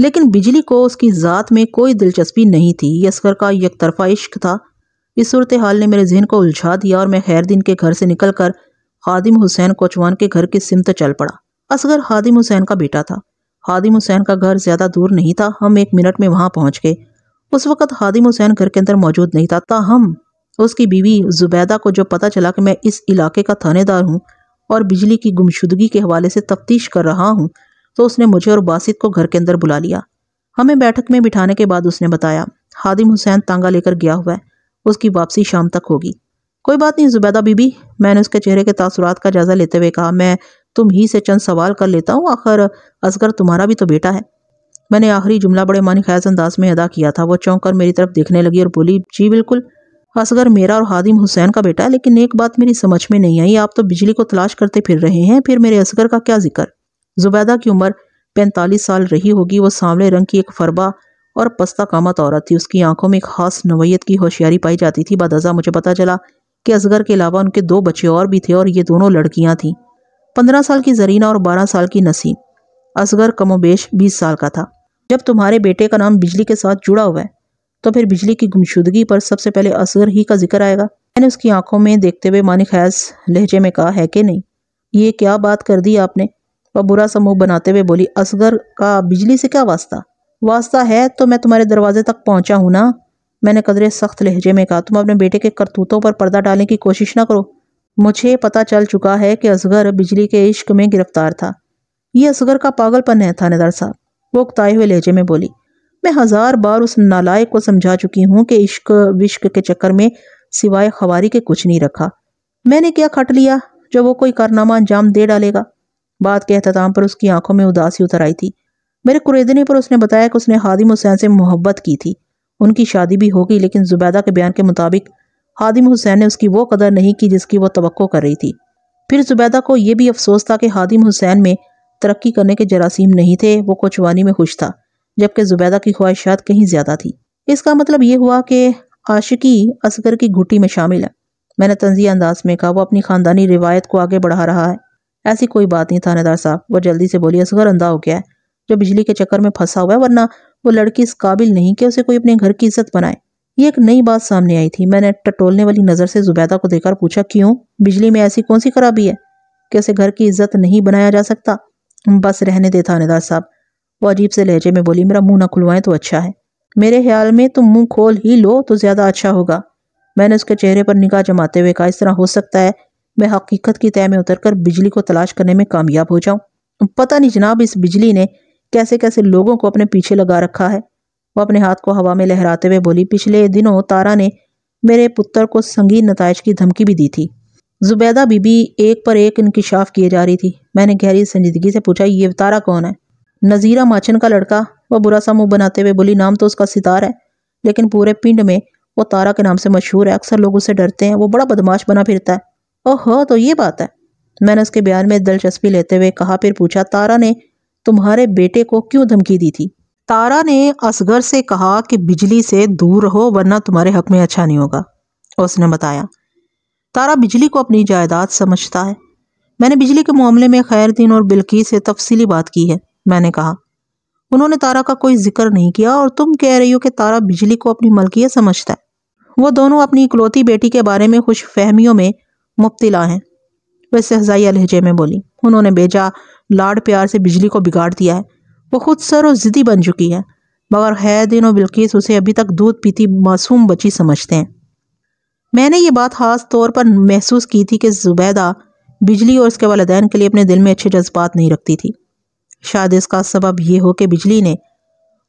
लेकिन बिजली को उसकी ज़ात में कोई दिलचस्पी नहीं थी ये असगर का एक तरफा इश्क था इस सूरत हाल ने मेरे जहन को उलझा दिया और मैं खैर दिन के घर से निकल कर हादिम हुसैन कोचवान के घर की सिमत चल पड़ा असगर हादिम हुसैन का बेटा था हादिम हुसैन का घर ज़्यादा दूर नहीं था हम एक मिनट में वहाँ पहुँच गए उस वक़्त हादिम हुसैन घर के अंदर मौजूद नहीं था हम उसकी बीवी जुबैदा को जब पता चला कि मैं इस इलाके का थानेदार हूँ और बिजली की गुमशुदगी के हवाले से तफ्तीश कर रहा हूँ तो उसने मुझे और बासित को घर के अंदर बुला लिया हमें बैठक में बिठाने के बाद उसने बताया हादिम हुसैन तांगा लेकर गया हुआ है उसकी वापसी शाम तक होगी कोई बात नहीं जुबैदा बीबी मैंने उसके चेहरे के तासुरात का जायज़ा लेते हुए कहा मैं तुम ही से चंद सवाल कर लेता हूँ आखिर असगर तुम्हारा भी तो बेटा है मैंने आखिरी जुमला बड़े मन खैज अंदाज में अदा किया था वो चौंक कर मेरी तरफ देखने लगी और बोली जी बिल्कुल असगर मेरा और हादिम हुसैन का बेटा है लेकिन एक बात मेरी समझ में नहीं आई आप तो बिजली को तलाश करते फिर रहे हैं फिर मेरे असगर का क्या जिक्र जुबैदा की उम्र पैंतालीस साल रही होगी वो सांवले रंग की एक फरबा और पस्ता कामत औरत थी उसकी आंखों में एक खास नवयत की होशियारी पाई जाती थी बाद मुझे पता चला कि असगर के अलावा उनके दो बच्चे और भी थे और ये दोनों लड़कियाँ थीं पंद्रह साल की जरीना और बारह साल की नसीम असगर कमोबेश बीस साल का था जब तुम्हारे बेटे का नाम बिजली के साथ जुड़ा हुआ है तो फिर बिजली की गुमशुदगी पर सबसे पहले असगर ही का जिक्र आएगा मैंने उसकी आंखों में देखते हुए मानिक खैस लहजे में कहा है कि नहीं ये क्या बात कर दी आपने वह बुरा सा मुंह बनाते हुए बोली असगर का बिजली से क्या वास्ता वास्ता है तो मैं तुम्हारे दरवाजे तक पहुंचा हूं ना मैंने कदरे सख्त लहजे में कहा तुम अपने बेटे के करतूतों पर पर्दा डालने की कोशिश ना करो मुझे पता चल चुका है कि असगर बिजली के इश्क में गिरफ्तार था यह असगर का पागलपन है थानेदार साहब वो उकताए हुए लहजे में बोली मैं हज़ार बार उस नालायक को समझा चुकी हूँ कि इश्क विश्क के चक्कर में सिवाय खवारी के कुछ नहीं रखा मैंने क्या खट लिया जो वो कोई कारनामा अंजाम दे डालेगा बात के अहतमाम पर उसकी आंखों में उदासी उतर आई थी मेरे कुरेदने पर उसने बताया कि उसने हादिम हुसैन से मोहब्बत की थी उनकी शादी भी हो गई लेकिन जुबैदा के बयान के मुताबिक हादिम हुसैन ने उसकी वो कदर नहीं की जिसकी वो तो कर रही थी फिर जुबैदा को यह भी अफसोस था कि हादिम हुसैन में तरक्की करने के जरासीम नहीं थे वो कोचवानी में खुश था जबकि जुबैदा की ख्वाहिशात कहीं ज़्यादा थी इसका मतलब ये हुआ कि आशिकी असगर की घुटी में शामिल है मैंने तंजी अंदाज में कहा वो अपनी खानदानी रिवायत को आगे बढ़ा रहा है ऐसी कोई बात नहीं थानेदार साहब वो जल्दी से बोली असगर अंधा हो गया है जो बिजली के चक्कर में फंसा हुआ है वरना वो लड़की इस काबिल नहीं कि उसे कोई अपने घर की इज्जत बनाए ये एक नई बात सामने आई थी मैंने टटोलने वाली नज़र से जुबैदा को देखकर पूछा क्यों बिजली में ऐसी कौन सी खराबी है कि उसे घर की इज्जत नहीं बनाया जा सकता बस रहने दे थानेदार साहब वो अजीब से लहजे में बोली मेरा मुंह ना खुलवाएं तो अच्छा है मेरे ख्याल में तुम मुंह खोल ही लो तो ज्यादा अच्छा होगा मैंने उसके चेहरे पर निगाह जमाते हुए कहा इस तरह हो सकता है मैं हकीकत की तय में उतरकर बिजली को तलाश करने में कामयाब हो जाऊं पता नहीं जनाब इस बिजली ने कैसे कैसे लोगों को अपने पीछे लगा रखा है वो अपने हाथ को हवा में लहराते हुए बोली पिछले दिनों तारा ने मेरे पुत्र को संगीन नतज की धमकी भी दी थी जुबैदा बीबी एक पर एक इंकशाफ किए जा रही थी मैंने गहरी संजीदगी से पूछा ये तारा कौन है नज़ीरा माचन का लड़का वह बुरा सा मुंह बनाते हुए बोली नाम तो उसका सितार है लेकिन पूरे पिंड में वो तारा के नाम से मशहूर है अक्सर लोग उसे डरते हैं वो बड़ा बदमाश बना फिरता है ओहो तो ये बात है मैंने उसके बयान में दिलचस्पी लेते हुए कहा फिर पूछा तारा ने तुम्हारे बेटे को क्यों धमकी दी थी तारा ने असगर से कहा कि बिजली से दूर रहो वरना तुम्हारे हक में अच्छा नहीं होगा और उसने बताया तारा बिजली को अपनी जायदाद समझता है मैंने बिजली के मामले में खैर दिन और बिल्की से तफसीली बात की है मैंने कहा उन्होंने तारा का कोई जिक्र नहीं किया और तुम कह रही हो कि तारा बिजली को अपनी मलकियत समझता है वो दोनों अपनी इकलौती बेटी के बारे में खुश फहमियों में मुब्तला हैं वह सहजाई लहजे में बोली उन्होंने बेजा लाड प्यार से बिजली को बिगाड़ दिया है वो खुद सर और ज़िद्दी बन चुकी है मगर दिन और बिल्किस उसे अभी तक दूध पीती मासूम बची समझते हैं मैंने ये बात खास तौर पर महसूस की थी कि जुबैदा बिजली और उसके वालदेन के लिए अपने दिल में अच्छे जज्बात नहीं रखती थी शायद इसका सबब यह हो कि बिजली ने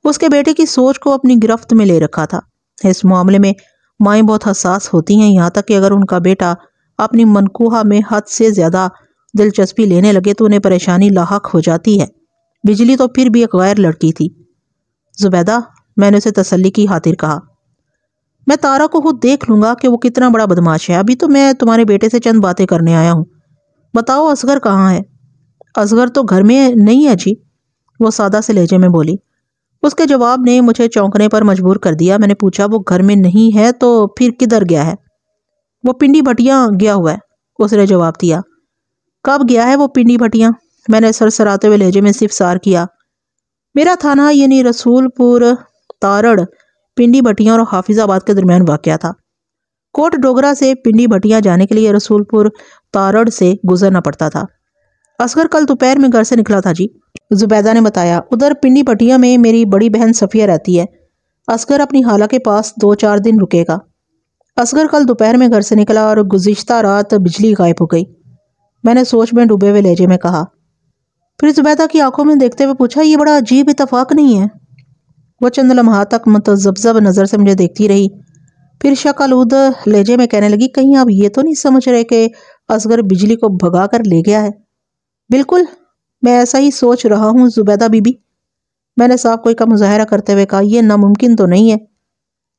उसके बेटे की सोच को अपनी गिरफ्त में ले रखा था इस मामले में माएँ बहुत हसास होती हैं यहाँ तक कि अगर उनका बेटा अपनी मनकुहा में हद से ज़्यादा दिलचस्पी लेने लगे तो उन्हें परेशानी लाक हो जाती है बिजली तो फिर भी एक गैर लड़की थी जुबैदा मैंने उसे तसल्ली की खातिर कहा मैं तारा को खुद देख लूँगा कि वो कितना बड़ा बदमाश है अभी तो मैं तुम्हारे बेटे से चंद बातें करने आया हूँ बताओ असगर कहाँ है असगर तो घर में नहीं है जी वो सादा से लहजे में बोली उसके जवाब ने मुझे चौंकने पर मजबूर कर दिया मैंने पूछा वो घर में नहीं है तो फिर किधर गया है वो पिंडी भटिया गया हुआ है उसने जवाब दिया कब गया है वो पिंडी भटिया मैंने सर सराते हुए लहजे में सार किया मेरा थाना यानी रसूलपुर तारड़ पिंडी भटिया और हाफिज़ाबाद के दरमियान वाक़ था कोट डोगरा से पिंडी भटिया जाने के लिए रसूलपुर तारड़ से गुजरना पड़ता था असगर कल दोपहर में घर से निकला था जी जुबैदा ने बताया उधर पिंडी पटिया में मेरी बड़ी बहन सफ़िया रहती है असगर अपनी हाला के पास दो चार दिन रुकेगा असगर कल दोपहर में घर से निकला और गुज्त रात बिजली गायब हो गई मैंने सोच में डूबे हुए लहजे में कहा फिर जुबैदा की आंखों में देखते हुए पूछा ये बड़ा अजीब इतफाक नहीं है वो चंद लम्हा तक मतजबजब नज़र से मुझे देखती रही फिर शक आलूद लहजे में कहने लगी कहीं आप ये तो नहीं समझ रहे कि असगर बिजली को भगा कर ले गया है बिल्कुल मैं ऐसा ही सोच रहा हूँ जुबैदा बीबी मैंने साहब कोई का मुजाहरा करते हुए कहा यह नामुमकिन तो नहीं है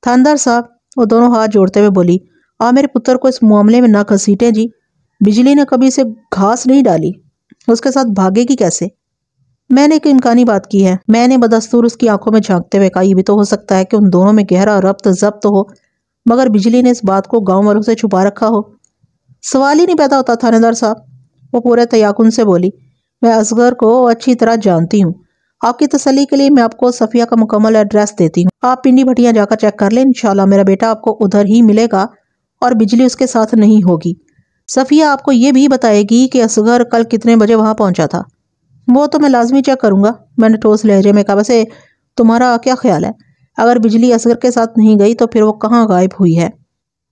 थानदार साहब वो दोनों हाथ जोड़ते हुए बोली आ मेरे पुत्र को इस मामले में ना घसीटें जी बिजली ने कभी इसे घास नहीं डाली उसके साथ भागेगी कैसे मैंने एक इम्कानी बात की है मैंने बदस्तूर उसकी आंखों में झांकते हुए कहा यह भी तो हो सकता है कि उन दोनों में गहरा रब्त जब्त हो मगर बिजली ने इस बात को गांव वालों से छुपा रखा हो सवाल ही नहीं पैदा होता थानेदार साहब वो पूरे तयाकुन से बोली मैं असगर को अच्छी तरह जानती हूँ आपकी तसली के लिए मैं आपको सफ़िया का मुकम्मल एड्रेस देती हूँ आप पिंडी भटिया जाकर चेक कर लें इंशाल्लाह मेरा बेटा आपको उधर ही मिलेगा और बिजली उसके साथ नहीं होगी सफ़िया आपको ये भी बताएगी कि असगर कल कितने बजे वहाँ पहुँचा था वो तो मैं लाजमी चेक करूँगा मैंने ठोस लहजे में कहा वैसे तुम्हारा क्या ख्याल है अगर बिजली असगर के साथ नहीं गई तो फिर वो कहाँ गायब हुई है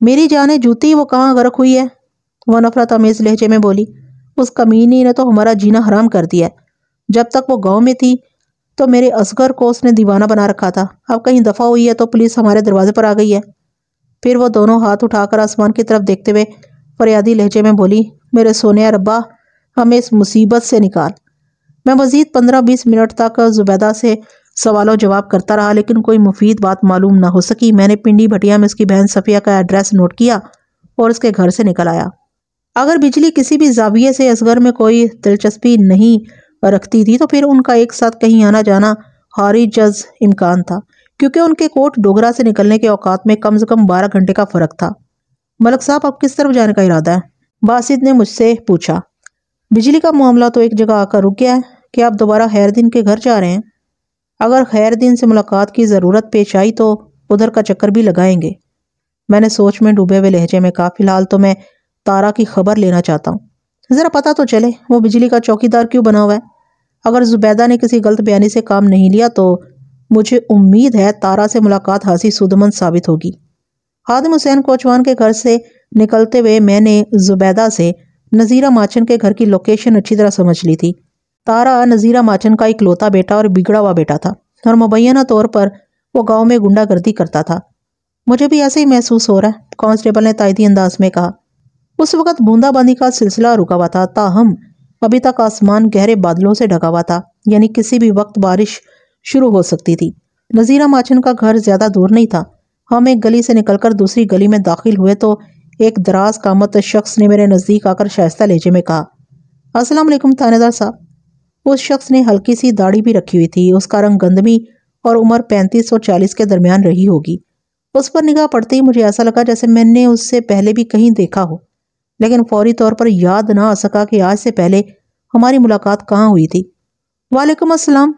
मेरी जाने जूती वो कहाँ गर्क हुई है वह नफरत अमेज़ लहजे में बोली उस कमीनी ने तो हमारा जीना हराम कर दिया जब तक वो गांव में थी तो मेरे असगर को उसने दीवाना बना रखा था अब कहीं दफ़ा हुई है तो पुलिस हमारे दरवाजे पर आ गई है फिर वो दोनों हाथ उठाकर आसमान की तरफ देखते हुए फरियादी लहजे में बोली मेरे सोने रब्बा हमें इस मुसीबत से निकाल मैं मज़ीद पंद्रह बीस मिनट तक जुबैदा से सवालों जवाब करता रहा लेकिन कोई मुफीद बात मालूम ना हो सकी मैंने पिंडी भटिया में उसकी बहन सफ़िया का एड्रेस नोट किया और उसके घर से निकल आया अगर बिजली किसी भी जाविये से असगर में कोई दिलचस्पी नहीं रखती थी तो फिर उनका एक साथ कहीं आना जाना हारी जज इम्कान था क्योंकि उनके कोट डोगरा से निकलने के औकात में कम से कम बारह घंटे का फ़र्क था मलक साहब अब किस तरफ जाने का इरादा है बासित ने मुझसे पूछा बिजली का मामला तो एक जगह आकर रुक गया है कि आप दोबारा खैरदीन के घर जा रहे हैं अगर खैरदीन से मुलाकात की ज़रूरत पेश आई तो उधर का चक्कर भी लगाएंगे मैंने सोच में डूबे हुए लहजे में कहा फ़िलहाल तो मैं तारा की खबर लेना चाहता हूँ ज़रा पता तो चले वो बिजली का चौकीदार क्यों बना हुआ है अगर जुबैदा ने किसी गलत बयानी से काम नहीं लिया तो मुझे उम्मीद है तारा से मुलाकात हासी सुदमंद साबित होगी आदम हुसैन कोचवान के घर से निकलते हुए मैंने जुबैदा से नज़ीरा माचन के घर की लोकेशन अच्छी तरह समझ ली थी तारा नज़ीरा माचन का इकलौता बेटा और बिगड़ा हुआ बेटा था और मुबैना तौर पर वो गांव में गुंडागर्दी करता था मुझे भी ऐसे ही महसूस हो रहा है कांस्टेबल ने तायदी अंदाज में कहा उस वक्त बूंदाबांदी का सिलसिला रुका हुआ था ताहम अभी तक आसमान गहरे बादलों से ढका हुआ था यानी किसी भी वक्त बारिश शुरू हो सकती थी नज़ीरा माचन का घर ज़्यादा दूर नहीं था हम एक गली से निकलकर दूसरी गली में दाखिल हुए तो एक दराज कामत शख्स ने मेरे नज़दीक आकर शायस्ता लेजे में कहा अस्सलाम वालेकुम थानेदार साहब उस शख्स ने हल्की सी दाढ़ी भी रखी हुई थी उसका रंग गंदमी और उम्र पैंतीस और चालीस के दरमियान रही होगी उस पर निगाह पड़ते ही मुझे ऐसा लगा जैसे मैंने उससे पहले भी कहीं देखा हो लेकिन फौरी तौर पर याद ना आ सका कि आज से पहले हमारी मुलाकात कहाँ हुई थी वालेकुम अस्सलाम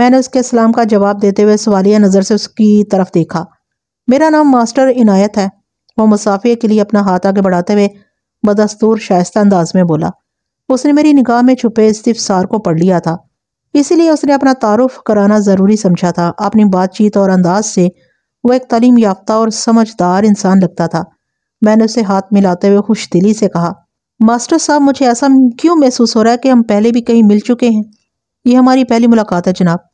मैंने उसके सलाम का जवाब देते हुए सवालिया नज़र से उसकी तरफ देखा मेरा नाम मास्टर इनायत है वो मुसाफिर के लिए अपना हाथ आगे बढ़ाते हुए बदस्तूर शायस्ता अंदाज में बोला उसने मेरी निगाह में छुपे इस्तिफसार को पढ़ लिया था इसीलिए उसने अपना तारुफ कराना ज़रूरी समझा था अपनी बातचीत और अंदाज से वह एक तलीम याफ्ता और समझदार इंसान लगता था मैंने उसे हाथ मिलाते हुए खुश दिली से कहा मास्टर साहब मुझे ऐसा क्यों महसूस हो रहा है कि हम पहले भी कहीं मिल चुके हैं ये हमारी पहली मुलाकात है जनाब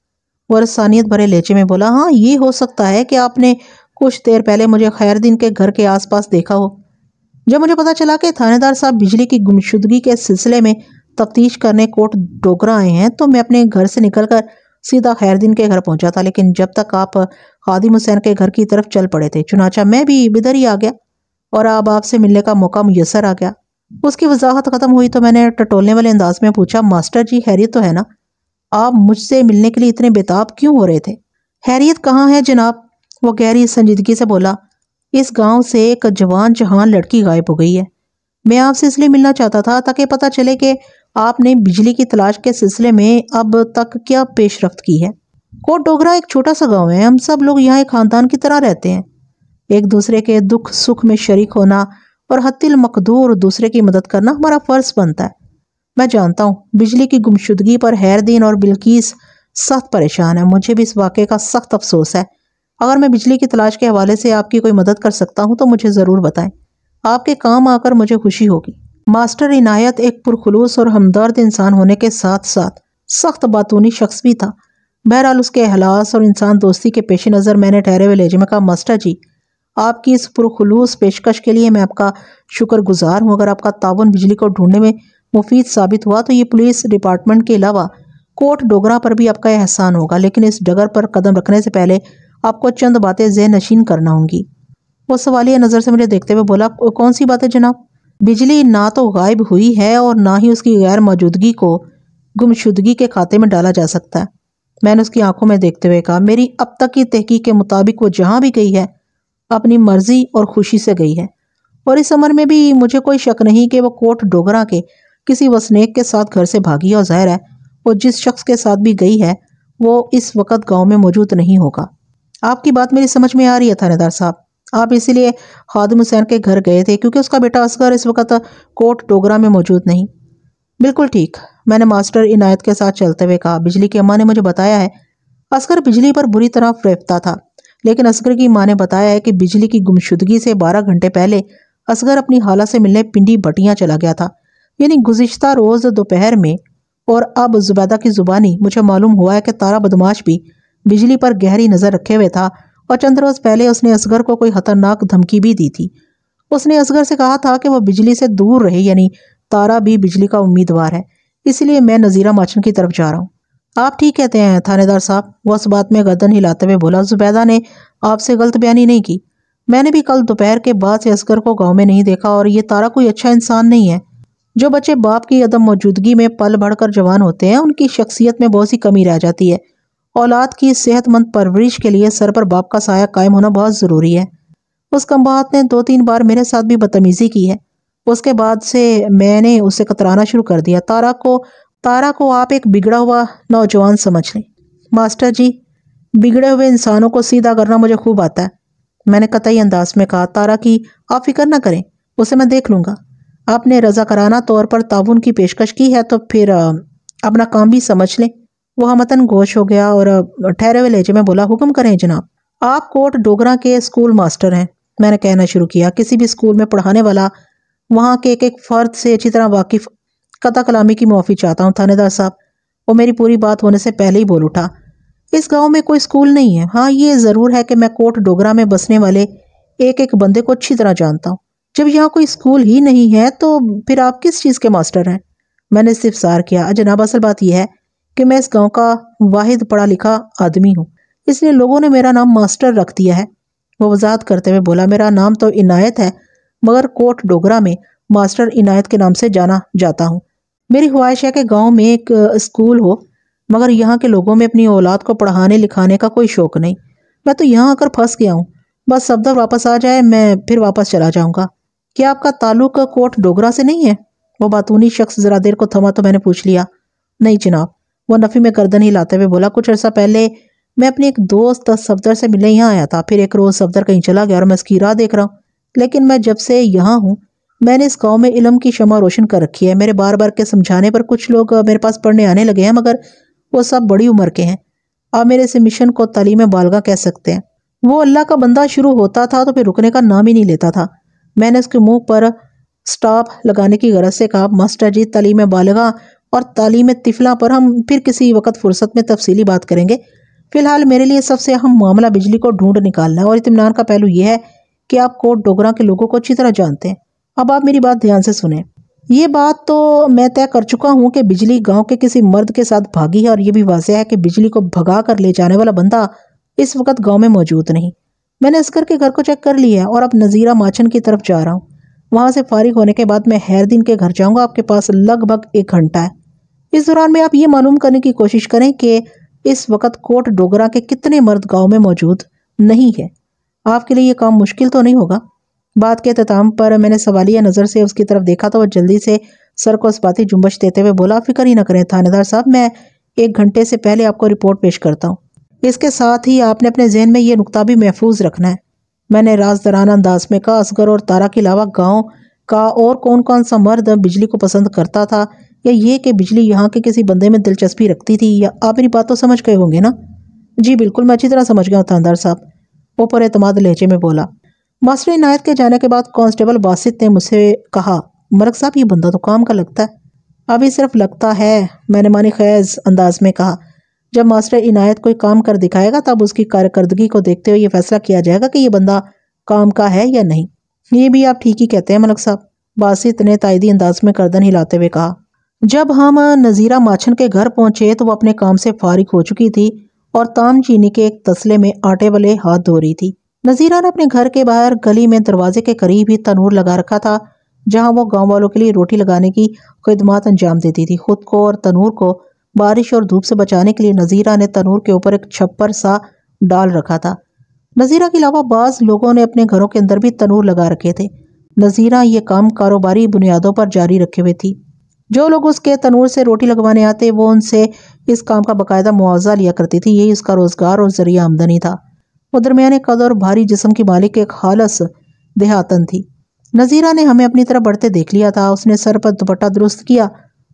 वरसानियत रसानियत भरे लेचे में बोला हाँ ये हो सकता है कि आपने कुछ देर पहले मुझे दिन के घर के आसपास देखा हो जब मुझे पता चला कि थानेदार साहब बिजली की गुमशुदगी के सिलसिले में तफ्तीश करने कोट डोगरा आए हैं तो मैं अपने घर से निकलकर सीधा खैरदीन के घर पहुंचा था लेकिन जब तक आप खादिम हुसैन के घर की तरफ चल पड़े थे चुनाचा मैं भी इधर ही आ गया और अब आपसे मिलने का मौका मैसर आ गया उसकी वजाहत ख़त्म हुई तो मैंने टटोलने वाले अंदाज में पूछा मास्टर जी हैरियत तो है ना आप मुझसे मिलने के लिए इतने बेताब क्यों हो रहे थे हैरियत कहाँ है जनाब वो गहरी संजीदगी से बोला इस गांव से एक जवान जहान लड़की गायब हो गई है मैं आपसे इसलिए मिलना चाहता था ताकि पता चले कि आपने बिजली की तलाश के सिलसिले में अब तक क्या पेशरफ की है कोट डोगरा एक छोटा सा गांव है हम सब लोग यहाँ एक ख़ानदान की तरह रहते हैं एक दूसरे के दुख सुख में शरीक होना और हतिल मकदूर दूसरे की मदद करना हमारा फ़र्ज बनता है मैं जानता हूँ बिजली की गुमशुदगी पर हैरदीन और बिल्किस सख्त परेशान है मुझे भी इस वाक़े का सख्त अफसोस है अगर मैं बिजली की तलाश के हवाले से आपकी कोई मदद कर सकता हूँ तो मुझे ज़रूर बताएं आपके काम आकर मुझे खुशी होगी मास्टर इनायत एक पुरखलूस और हमदर्द इंसान होने के साथ साथ सख्त बातूनी शख्स भी था बहरहाल उसके अहलास और इंसान दोस्ती के पेश नज़र मैंने ठहरे हुए लेजे में कहा मास्टर जी आपकी इस पुरखलूस पेशकश के लिए मैं आपका शुक्रगुजार हूँ अगर आपका तावन बिजली को ढूंढने में मुफीद साबित हुआ तो ये पुलिस डिपार्टमेंट के अलावा कोट डोगरा पर भी आपका एहसान होगा लेकिन इस डगर पर कदम रखने से पहले आपको चंद बातें जे नशीन करना होंगी वो सवालिया नज़र से मुझे देखते हुए बोला कौन सी बात है जनाब बिजली ना तो गायब हुई है और ना ही उसकी गैर मौजूदगी को गुमशुदगी के खाते में डाला जा सकता है मैंने उसकी आंखों में देखते हुए कहा मेरी अब तक की तहकीक के मुताबिक वो जहाँ भी गई है अपनी मर्जी और खुशी से गई है और इस उम्र में भी मुझे कोई शक नहीं कि वो कोट डोगरा के किसी वसनेक के साथ घर से भागी और जाहिर है वो जिस शख्स के साथ भी गई है वो इस वक्त गांव में मौजूद नहीं होगा आपकी बात मेरी समझ में आ रही है थानेदार साहब आप इसीलिए खादम हुसैन के घर गए थे क्योंकि उसका बेटा असगर इस वक्त कोट डोगरा में मौजूद नहीं बिल्कुल ठीक मैंने मास्टर इनायत के साथ चलते हुए कहा बिजली की अम्मा ने मुझे बताया है असगर बिजली पर बुरी तरह फ्रेफता था लेकिन असगर की मां ने बताया है कि बिजली की गुमशुदगी से बारह घंटे पहले असगर अपनी हाला से मिलने पिंडी बटियाँ चला गया था यानी गुज्त रोज़ दोपहर में और अब जुबैदा की ज़ुबानी मुझे मालूम हुआ है कि तारा बदमाश भी बिजली पर गहरी नज़र रखे हुए था और चंद रोज़ पहले उसने असगर को कोई खतरनाक धमकी भी दी थी उसने असगर से कहा था कि वह बिजली से दूर रहे यानी तारा भी बिजली का उम्मीदवार है इसलिए मैं नज़ीरा माचन की तरफ जा रहा हूँ आप ठीक कहते हैं थानेदार साहब वह उस बात में गर्दन हिलाते हुए बोला जुबैदा ने आपसे गलत बयानी नहीं की मैंने भी कल दोपहर के बाद से असगर को गांव में नहीं देखा और ये तारा कोई अच्छा इंसान नहीं है जो बच्चे बाप की अदम मौजूदगी में पल भड़कर जवान होते हैं उनकी शख्सियत में बहुत सी कमी रह जाती है औलाद की सेहतमंद परवरिश के लिए सर पर बाप का साया कायम होना बहुत ज़रूरी है उस कम्बात ने दो तीन बार मेरे साथ भी बदतमीज़ी की है उसके बाद से मैंने उसे कतराना शुरू कर दिया तारा को तारा को आप एक बिगड़ा हुआ नौजवान समझ लें मास्टर जी बिगड़े हुए इंसानों को सीधा करना मुझे खूब आता है मैंने कतई अंदाज में कहा तारा की आप फिक्र ना करें उसे मैं देख लूँगा आपने रजाकराना तौर पर ताउन की पेशकश की है तो फिर अपना काम भी समझ लें वह मतन गोश हो गया और ठहरे हुए लहजे में बोला हुक्म करें जनाब आप कोट डोगरा के स्कूल मास्टर हैं मैंने कहना शुरू किया किसी भी स्कूल में पढ़ाने वाला वहाँ के एक एक फ़र्द से अच्छी तरह वाकिफ़ कथा कलामी की माफी चाहता हूँ थानेदार साहब वो मेरी पूरी बात होने से पहले ही बोल उठा इस गांव में कोई स्कूल नहीं है हाँ ये ज़रूर है कि मैं कोट डोगरा में बसने वाले एक एक बंदे को अच्छी तरह जानता हूँ जब यहाँ कोई स्कूल ही नहीं है तो फिर आप किस चीज़ के मास्टर हैं मैंने सार किया जनाब असल बात यह है कि मैं इस गाँव का वाहिद पढ़ा लिखा आदमी हूँ इसलिए लोगों ने मेरा नाम मास्टर रख दिया है वो वजाहत करते हुए बोला मेरा नाम तो इनायत है मगर कोट डोगरा में मास्टर इनायत के नाम से जाना जाता हूँ मेरी ख्वाहिश है कि गांव में एक स्कूल हो मगर यहाँ के लोगों में अपनी औलाद को पढ़ाने लिखाने का कोई शौक नहीं मैं तो यहाँ आकर फंस गया हूँ बस सफदर वापस आ जाए मैं फिर वापस चला जाऊँगा क्या आपका ताल्लुक कोट डोगरा से नहीं है वह बातूनी शख्स ज़रा देर को थमा तो मैंने पूछ लिया नहीं जनाब वो नफ़ी में गर्दन ही लाते हुए बोला कुछ अर्सा पहले मैं अपने एक दोस्त सफदर से मिलने यहाँ आया था फिर एक रोज़ सफदर कहीं चला गया और मैं इसकी राह देख रहा हूँ लेकिन मैं जब से यहाँ हूँ मैंने इस गांव में इलम की शमा रोशन कर रखी है मेरे बार बार के समझाने पर कुछ लोग मेरे पास पढ़ने आने लगे हैं मगर वो सब बड़ी उम्र के हैं आप मेरे इस मिशन को तालीम बालगा कह सकते हैं वो अल्लाह का बंदा शुरू होता था तो फिर रुकने का नाम ही नहीं लेता था मैंने उसके मुंह पर स्टाफ लगाने की गरज से कहा मास्टर जी तालीम बालगा और तालीम तिफला पर हम फिर किसी वक्त फुर्सत में तफसीली बात करेंगे फ़िलहाल मेरे लिए सबसे अहम मामला बिजली को ढूंढ निकालना है और इतमान का पहलू यह है कि आप कोट डोगरा के लोगों को अच्छी तरह जानते हैं अब आप मेरी बात ध्यान से सुने ये बात तो मैं तय कर चुका हूँ कि बिजली गांव के किसी मर्द के साथ भागी है और ये भी वाजह है कि बिजली को भगा कर ले जाने वाला बंदा इस वक्त गांव में मौजूद नहीं मैंने असगर के घर को चेक कर लिया है और अब नज़ीरा माछन की तरफ जा रहा हूँ वहाँ से फारिग होने के बाद मैं हैरदीन के घर जाऊँगा आपके पास लगभग एक घंटा है इस दौरान में आप ये मालूम करने की कोशिश करें कि इस वक्त कोट डोगरा के कितने मर्द गाँव में मौजूद नहीं है आपके लिए ये काम मुश्किल तो नहीं होगा बात के अहतमाम तो पर मैंने सवालिया नज़र से उसकी तरफ देखा तो वह जल्दी से सर को इस्पाती जुम्बश देते हुए बोला फिक्र ही ना करें थानेदार साहब मैं एक घंटे से पहले आपको रिपोर्ट पेश करता हूँ इसके साथ ही आपने अपने जहन में यह नुकता भी महफूज रखना है मैंने राजदराना अंदाज में कहा असगर और तारा के अलावा गाँव का और कौन कौन सा मर्द बिजली को पसंद करता था या ये कि बिजली यहाँ के किसी बंदे में दिलचस्पी रखती थी या आप मेरी बात तो समझ गए होंगे ना जी बिल्कुल मैं अच्छी तरह समझ गया हूँ साहब ऊपर एतमाद लहजे में बोला मास्टर इनायत के जाने के बाद कांस्टेबल बासित ने मुझसे कहा मलक साहब ये बंदा तो काम का लगता है अभी सिर्फ लगता है मैंने मानी खैज अंदाज में कहा जब मास्टर इनायत कोई काम कर दिखाएगा तब उसकी कारकर्दगी को देखते हुए ये फैसला किया जाएगा कि ये बंदा काम का है या नहीं ये भी आप ठीक ही कहते हैं मलक साहब बासित ने तायदी अंदाज में गर्दन हिलाते हुए कहा जब हम नज़ीरा माछन के घर पहुंचे तो वह अपने काम से फारिग हो चुकी थी और चीनी के एक तसले में आटे वाले हाथ धो रही थी नज़ीरा ने अपने घर के बाहर गली में दरवाजे के करीब ही तनूर लगा रखा था जहां वो गांव वालों के लिए रोटी लगाने की खदमात अंजाम देती थी खुद को और तनूर को बारिश और धूप से बचाने के लिए नज़ीरा ने तनूर के ऊपर एक छप्पर सा डाल रखा था नज़ीरा के अलावा बाज़ लोगों ने अपने घरों के अंदर भी तनूर लगा रखे थे नज़ीरा ये काम कारोबारी बुनियादों पर जारी रखे हुए थी जो लोग उसके तनूर से रोटी लगवाने आते वो उनसे इस काम का बाकायदा मुआवजा लिया करती थी यही उसका रोज़गार और ज़रिया आमदनी था वो दरमियाने कद और भारी जिसम की मालिक एक खालस देहातन थी नज़ीरा ने हमें अपनी तरफ बढ़ते देख लिया था उसने सर पर दुपट्टा दुरुस्त किया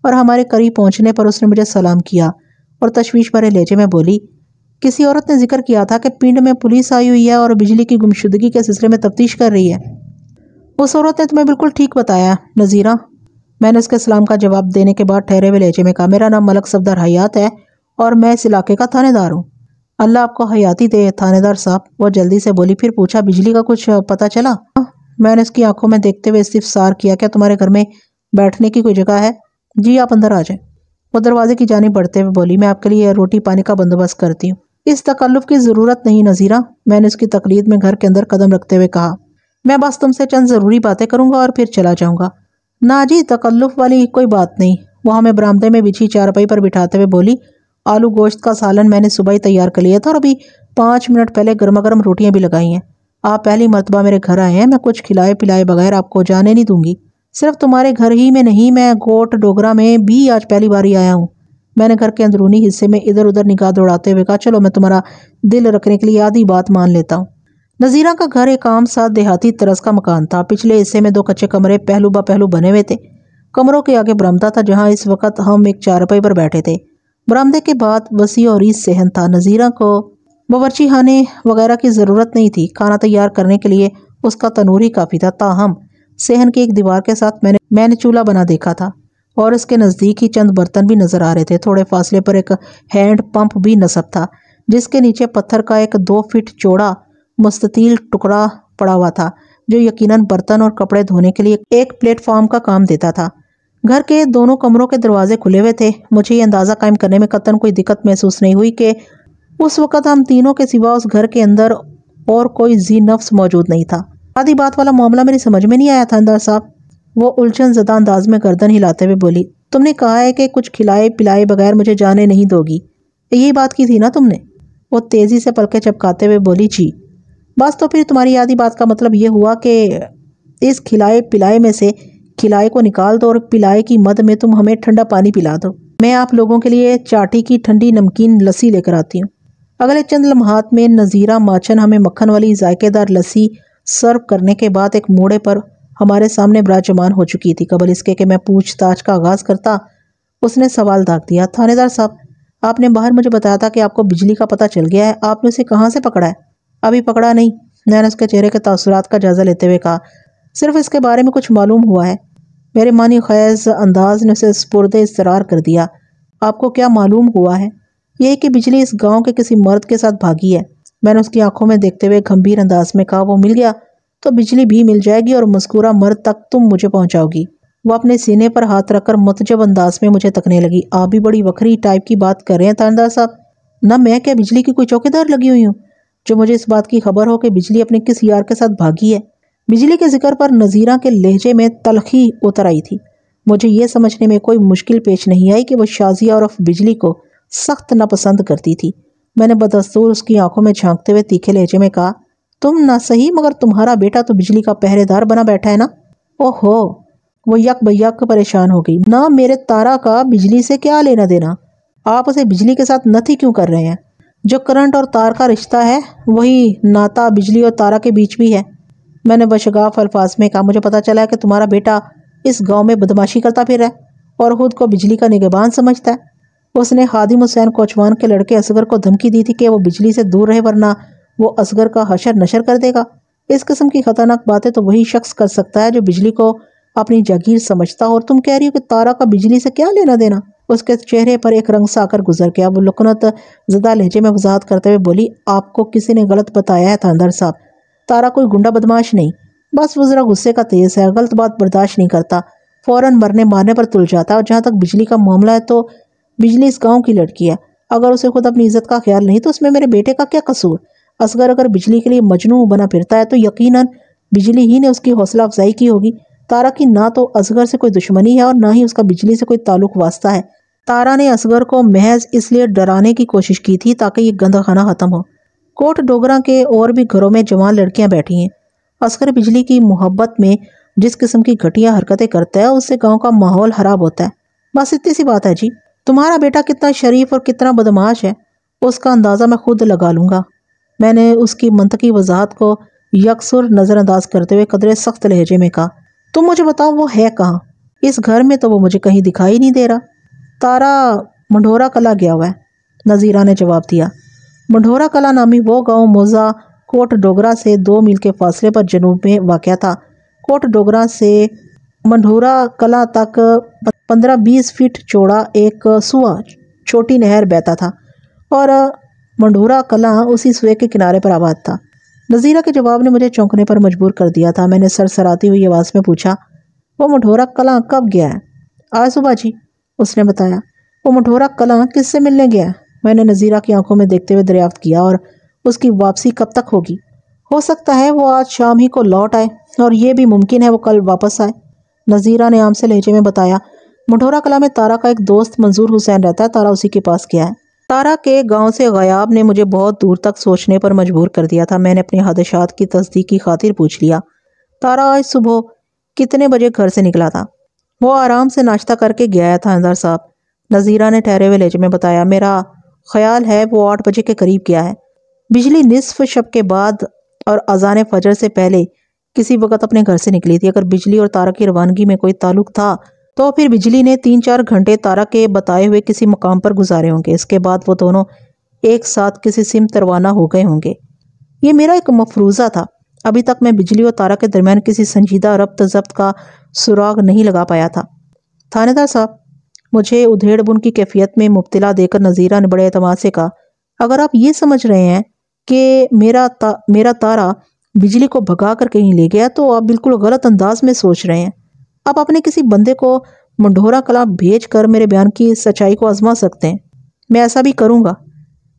और हमारे करीब पहुंचने पर उसने मुझे सलाम किया और तशवीश भरे लहजे में बोली किसी औरत ने जिक्र किया था कि पिंड में पुलिस आई हुई है और बिजली की गुमशुदगी के सिलसिले में तफ्तीश कर रही है उस औरत ने तुम्हें बिल्कुल ठीक बताया नज़ीरा मैंने उसके सलाम का जवाब देने के बाद ठहरे हुए लहजे में कहा मेरा नाम मलक सफदर हयात है और मैं इस इलाके का थानेदार हूँ अल्लाह आपको हयाती दे थानेदार साहब वो जल्दी से बोली फिर पूछा बिजली का कुछ पता चला हाँ, मैंने उसकी आंखों में देखते हुए सार किया क्या तुम्हारे घर में बैठने की कोई जगह है जी आप अंदर आ जाए वो दरवाजे की जानी बढ़ते हुए बोली मैं आपके लिए रोटी पानी का बंदोबस्त करती हूँ इस तकल्लुफ़ की ज़रूरत नहीं नज़ीरा मैंने उसकी तकलीद में घर के अंदर कदम रखते हुए कहा मैं बस तुमसे चंद ज़रूरी बातें करूँगा और फिर चला जाऊंगा ना जी तकल्लुफ़ वाली कोई बात नहीं वो हमें बरामदे में बिछी चारपाई पर बिठाते हुए बोली आलू गोश्त का सालन मैंने सुबह ही तैयार कर लिया था और अभी पाँच मिनट पहले गर्मा गर्म रोटियाँ भी लगाई हैं आप पहली मरतबा मेरे घर आए हैं मैं कुछ खिलाए पिलाए बगैर आपको जाने नहीं दूंगी सिर्फ तुम्हारे घर ही में नहीं मैं गोट डोगरा में भी आज पहली बार ही आया हूँ मैंने घर के अंदरूनी हिस्से में इधर उधर निकाह दौड़ाते हुए कहा चलो मैं तुम्हारा दिल रखने के लिए आधी बात मान लेता हूँ नज़ीरा का घर एक आम सा देहाती तरस का मकान था पिछले हिस्से में दो कच्चे कमरे पहलू बा पहलू बने हुए थे कमरों के आगे बरमदा था जहाँ इस वक्त हम एक चारपाई पर बैठे थे बरामदे के बाद वसी और ईद सहन था नज़ीरा को बावरची खाने वगैरह की ज़रूरत नहीं थी खाना तैयार करने के लिए उसका तनूर ही काफ़ी था ताहम सहन की एक दीवार के साथ मैंने मैंने चूल्हा बना देखा था और इसके नज़दीक ही चंद बर्तन भी नज़र आ रहे थे थोड़े फासले पर एक हैंड पंप भी नसब था जिसके नीचे पत्थर का एक दो फीट चौड़ा मुस्ततील टुकड़ा पड़ा हुआ था जो यकीनन बर्तन और कपड़े धोने के लिए एक प्लेटफॉर्म का काम देता था घर के दोनों कमरों के दरवाजे खुले हुए थे मुझे ये अंदाज़ा कायम करने में कतन कोई दिक्कत महसूस नहीं हुई कि उस वक़्त हम तीनों के सिवा उस घर के अंदर और कोई जी नफ्स मौजूद नहीं था आधी बात वाला मामला मेरी समझ में नहीं आया था अंदर साहब वो उलझन जदा अंदाज में गर्दन हिलाते हुए बोली तुमने कहा है कि कुछ खिलाए पिलाए बगैर मुझे जाने नहीं दोगी यही बात की थी ना तुमने वो तेज़ी से पलके चपकाते हुए बोली जी बस तो फिर तुम्हारी आधी बात का मतलब ये हुआ कि इस खिलाए पिलाए में से खिलाए को निकाल दो और पिलाए की मद में तुम हमें ठंडा पानी पिला दो मैं आप लोगों के लिए चाटी की ठंडी नमकीन लस्सी लेकर आती हूँ अगले चंद लम्हात में नज़ीरा माचन हमें मक्खन वाली जायकेदार लस्सी सर्व करने के बाद एक मोड़े पर हमारे सामने बराजमान हो चुकी थी कबल इसके कि मैं पूछताछ का आगाज़ करता उसने सवाल दाग दिया थानेदार साहब आपने बाहर मुझे बताया था कि आपको बिजली का पता चल गया है आपने उसे कहाँ से पकड़ा है अभी पकड़ा नहीं मैंने उसके चेहरे के तसरत का जायज़ा लेते हुए कहा सिर्फ इसके बारे में कुछ मालूम हुआ है मेरे मानी खैज़ अंदाज ने उसे स्पुरद इसरार कर दिया आपको क्या मालूम हुआ है यही कि बिजली इस गांव के किसी मर्द के साथ भागी है मैंने उसकी आंखों में देखते हुए गंभीर अंदाज में कहा वो मिल गया तो बिजली भी मिल जाएगी और मुस्कुरा मर्द तक तुम मुझे पहुंचाओगी वो अपने सीने पर हाथ रखकर मतजब अंदाज में मुझे तकने लगी आप भी बड़ी वखरी टाइप की बात कर रहे हैं तानदार साहब न मैं क्या बिजली की कोई चौकीदार लगी हुई हूँ जो मुझे इस बात की खबर हो कि बिजली अपने किस यार के साथ भागी है बिजली के जिक्र पर नज़ीरा के लहजे में तलखी उतर आई थी मुझे ये समझने में कोई मुश्किल पेश नहीं आई कि वह शाजिया और बिजली को सख्त नापसंद करती थी मैंने बदस्तूर उसकी आंखों में झांकते हुए तीखे लहजे में कहा तुम ना सही मगर तुम्हारा बेटा तो बिजली का पहरेदार बना बैठा है ना ओहो वो यक बक परेशान हो गई ना मेरे तारा का बिजली से क्या लेना देना आप उसे बिजली के साथ नथी क्यों कर रहे हैं जो करंट और तार का रिश्ता है वही नाता बिजली और तारा के बीच भी है मैंने बशगाफ अल्फाज में कहा मुझे पता चला कि तुम्हारा बेटा इस गांव में बदमाशी करता फिर है और खुद को बिजली का निगहबान समझता है उसने हादिम हुसैन कोचवान के लड़के असगर को धमकी दी थी कि वो बिजली से दूर रहे वरना वो असगर का हशर नशर कर देगा इस किस्म की ख़तरनाक बातें तो वही शख्स कर सकता है जो बिजली को अपनी जागीर समझता हो और तुम कह रही हो कि तारा का बिजली से क्या लेना देना उसके चेहरे पर एक रंग सा आकर गुजर गया वो लकनत ज़दा लहजे में वजाहत करते हुए बोली आपको किसी ने गलत बताया है थानदार साहब तारा कोई गुंडा बदमाश नहीं बस वो ज़रा गुस्से का तेज़ है गलत बात बर्दाश्त नहीं करता फ़ौर मरने मारने पर तुल जाता है और जहाँ तक बिजली का मामला है तो बिजली इस गाँव की लड़की है अगर उसे खुद अपनी इज्जत का ख्याल नहीं तो उसमें मेरे बेटे का क्या कसूर असगर अगर बिजली के लिए मजनू बना फिरता है तो यकीनन बिजली ही ने उसकी हौसला अफजाई की होगी तारा की ना तो असगर से कोई दुश्मनी है और ना ही उसका बिजली से कोई ताल्लुक वास्ता है तारा ने असगर को महज इसलिए डराने की कोशिश की थी ताकि ये गंदा खाना ख़त्म हो कोट डोगरा के और भी घरों में जवान लड़कियां बैठी हैं असगर बिजली की मोहब्बत में जिस किस्म की घटिया हरकतें करता है उससे गांव का माहौल खराब होता है बस इतनी सी बात है जी तुम्हारा बेटा कितना शरीफ और कितना बदमाश है उसका अंदाज़ा मैं खुद लगा लूँगा मैंने उसकी मनतकी वजाहत को यकसुर नज़रअंदाज करते हुए कदरे सख्त लहजे में कहा तुम मुझे बताओ वो है कहाँ इस घर में तो वो मुझे कहीं दिखाई नहीं दे रहा तारा मंडोरा कला गया हुआ है नज़ीरा ने जवाब दिया मंडोरा कला नामी वो गांव मोजा कोट डोगरा से दो मील के फासले पर जनूब में वाक़ था कोट डोगरा से मंडोरा कला तक पंद्रह बीस फीट चौड़ा एक सुआ छोटी नहर बहता था और मंडोरा कला उसी सुए के किनारे पर आबाद था नज़ीरा के जवाब ने मुझे चौंकने पर मजबूर कर दिया था मैंने सर सराती हुई आवाज़ में पूछा वो मठोरा कला कब गया है आज सुबह जी उसने बताया वो मठोरा कला किससे मिलने गया है मैंने नज़ीरा की आंखों में देखते हुए दरियाफ्त किया और उसकी वापसी कब तक होगी हो सकता है वो आज शाम ही को लौट आए और ये भी मुमकिन है वो कल वापस आए नज़ीरा ने आम से लहजे में बताया मढोरा कला में तारा का एक दोस्त मंजूर हुसैन रहता है तारा उसी के पास गया है तारा के गांव से गायब ने मुझे बहुत दूर तक सोचने पर मजबूर कर दिया था मैंने अपने हदशात की तस्दीक की खातिर पूछ लिया तारा आज सुबह कितने बजे घर से निकला था वो आराम से नाश्ता करके गया था अंदर साहब नज़ीरा ने ठहरे हुए लहजे में बताया मेरा ख्याल है वो आठ बजे के करीब गया है बिजली निसफ शब के बाद और अजान फजर से पहले किसी वक्त अपने घर से निकली थी अगर बिजली और तारा की रवानगी में कोई ताल्लुक था तो फिर बिजली ने तीन चार घंटे तारा के बताए हुए किसी मकाम पर गुजारे होंगे इसके बाद वो दोनों एक साथ किसी सिम तरवाना हो गए होंगे ये मेरा एक मफरूज़ा था अभी तक मैं बिजली और तारा के दरमियान किसी संजीदा रब्त जब्त का सुराग नहीं लगा पाया था थानेदार साहब मुझे उधेड़ बुन की कैफियत में मुबतला देकर नज़ीरा ने बड़े अतमाद से कहा अगर आप ये समझ रहे हैं कि मेरा ता, मेरा तारा बिजली को भगा कर कहीं ले गया तो आप बिल्कुल गलत अंदाज में सोच रहे हैं आप अपने किसी बंदे को मंडोरा कला भेज कर मेरे बयान की सच्चाई को आजमा सकते हैं मैं ऐसा भी करूँगा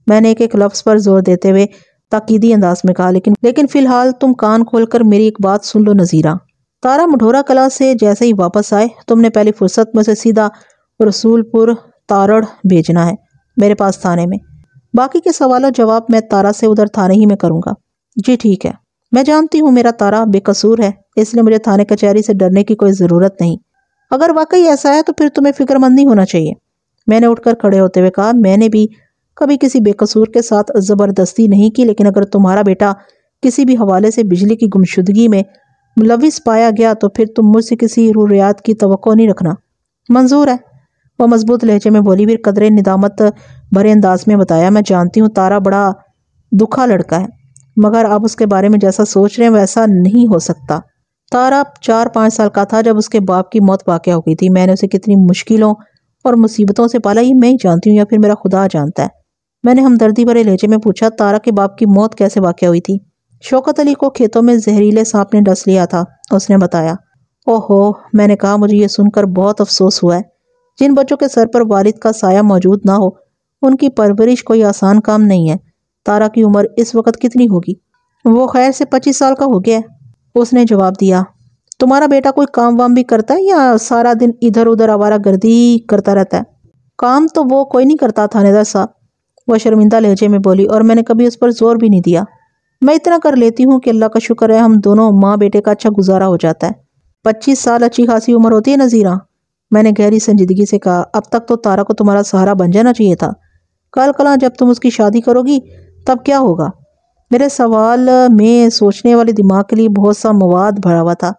मैंने एक एक लफ्ज़ पर जोर देते हुए ताकीदी अंदाज में कहा लेकिन लेकिन फ़िलहाल तुम कान खोल कर मेरी एक बात सुन लो नज़ीरा तारा मढोरा कला से जैसे ही वापस आए तुमने पहली फुर्सत में से सीधा रसूलपुर तारड़ भेजना है मेरे पास थाने में बाकी के सवाल और जवाब मैं तारा से उधर थाने ही में करूँगा जी ठीक है मैं जानती हूँ मेरा तारा बेकसूर है इसलिए मुझे थाने कचहरी से डरने की कोई ज़रूरत नहीं अगर वाकई ऐसा है तो फिर तुम्हें फिक्रमंद नहीं होना चाहिए मैंने उठकर खड़े होते हुए कहा मैंने भी कभी किसी बेकसूर के साथ ज़बरदस्ती नहीं की लेकिन अगर तुम्हारा बेटा किसी भी हवाले से बिजली की गुमशुदगी में मुलविस पाया गया तो फिर तुम मुझसे किसी रूरियात की तो नहीं रखना मंजूर है वह मजबूत लहजे में बोली फिर कदरे निदामत भरे अंदाज में बताया मैं जानती हूँ तारा बड़ा दुखा लड़का है मगर आप उसके बारे में जैसा सोच रहे हैं वैसा नहीं हो सकता तारा चार पाँच साल का था जब उसके बाप की मौत वाक़ हो गई थी मैंने उसे कितनी मुश्किलों और मुसीबतों से पाला ये मैं ही जानती हूँ या फिर मेरा खुदा जानता है मैंने हमदर्दी भरे लहजे में पूछा तारा के बाप की मौत कैसे वाक़ हुई थी शौकत अली को खेतों में जहरीले सांप ने डस लिया था उसने बताया ओहो मैंने कहा मुझे ये सुनकर बहुत अफसोस हुआ है जिन बच्चों के सर पर वालिद का साया मौजूद ना हो उनकी परवरिश कोई आसान काम नहीं है तारा की उम्र इस वक्त कितनी होगी वो खैर से पच्चीस साल का हो गया उसने जवाब दिया तुम्हारा बेटा कोई काम वाम भी करता है या सारा दिन इधर उधर आवारा गर्दी करता रहता है काम तो वो कोई नहीं करता थानेदार साहब वह शर्मिंदा लहजे में बोली और मैंने कभी उस पर जोर भी नहीं दिया मैं इतना कर लेती हूँ कि अल्लाह का शुक्र है हम दोनों माँ बेटे का अच्छा गुजारा हो जाता है पच्चीस साल अच्छी खासी उम्र होती है नज़ीरा मैंने गहरी संजीदगी से कहा अब तक तो तारा को तुम्हारा सहारा बन जाना चाहिए था कल कला जब तुम उसकी शादी करोगी तब क्या होगा मेरे सवाल में सोचने वाले दिमाग के लिए बहुत सा मवाद भरा हुआ था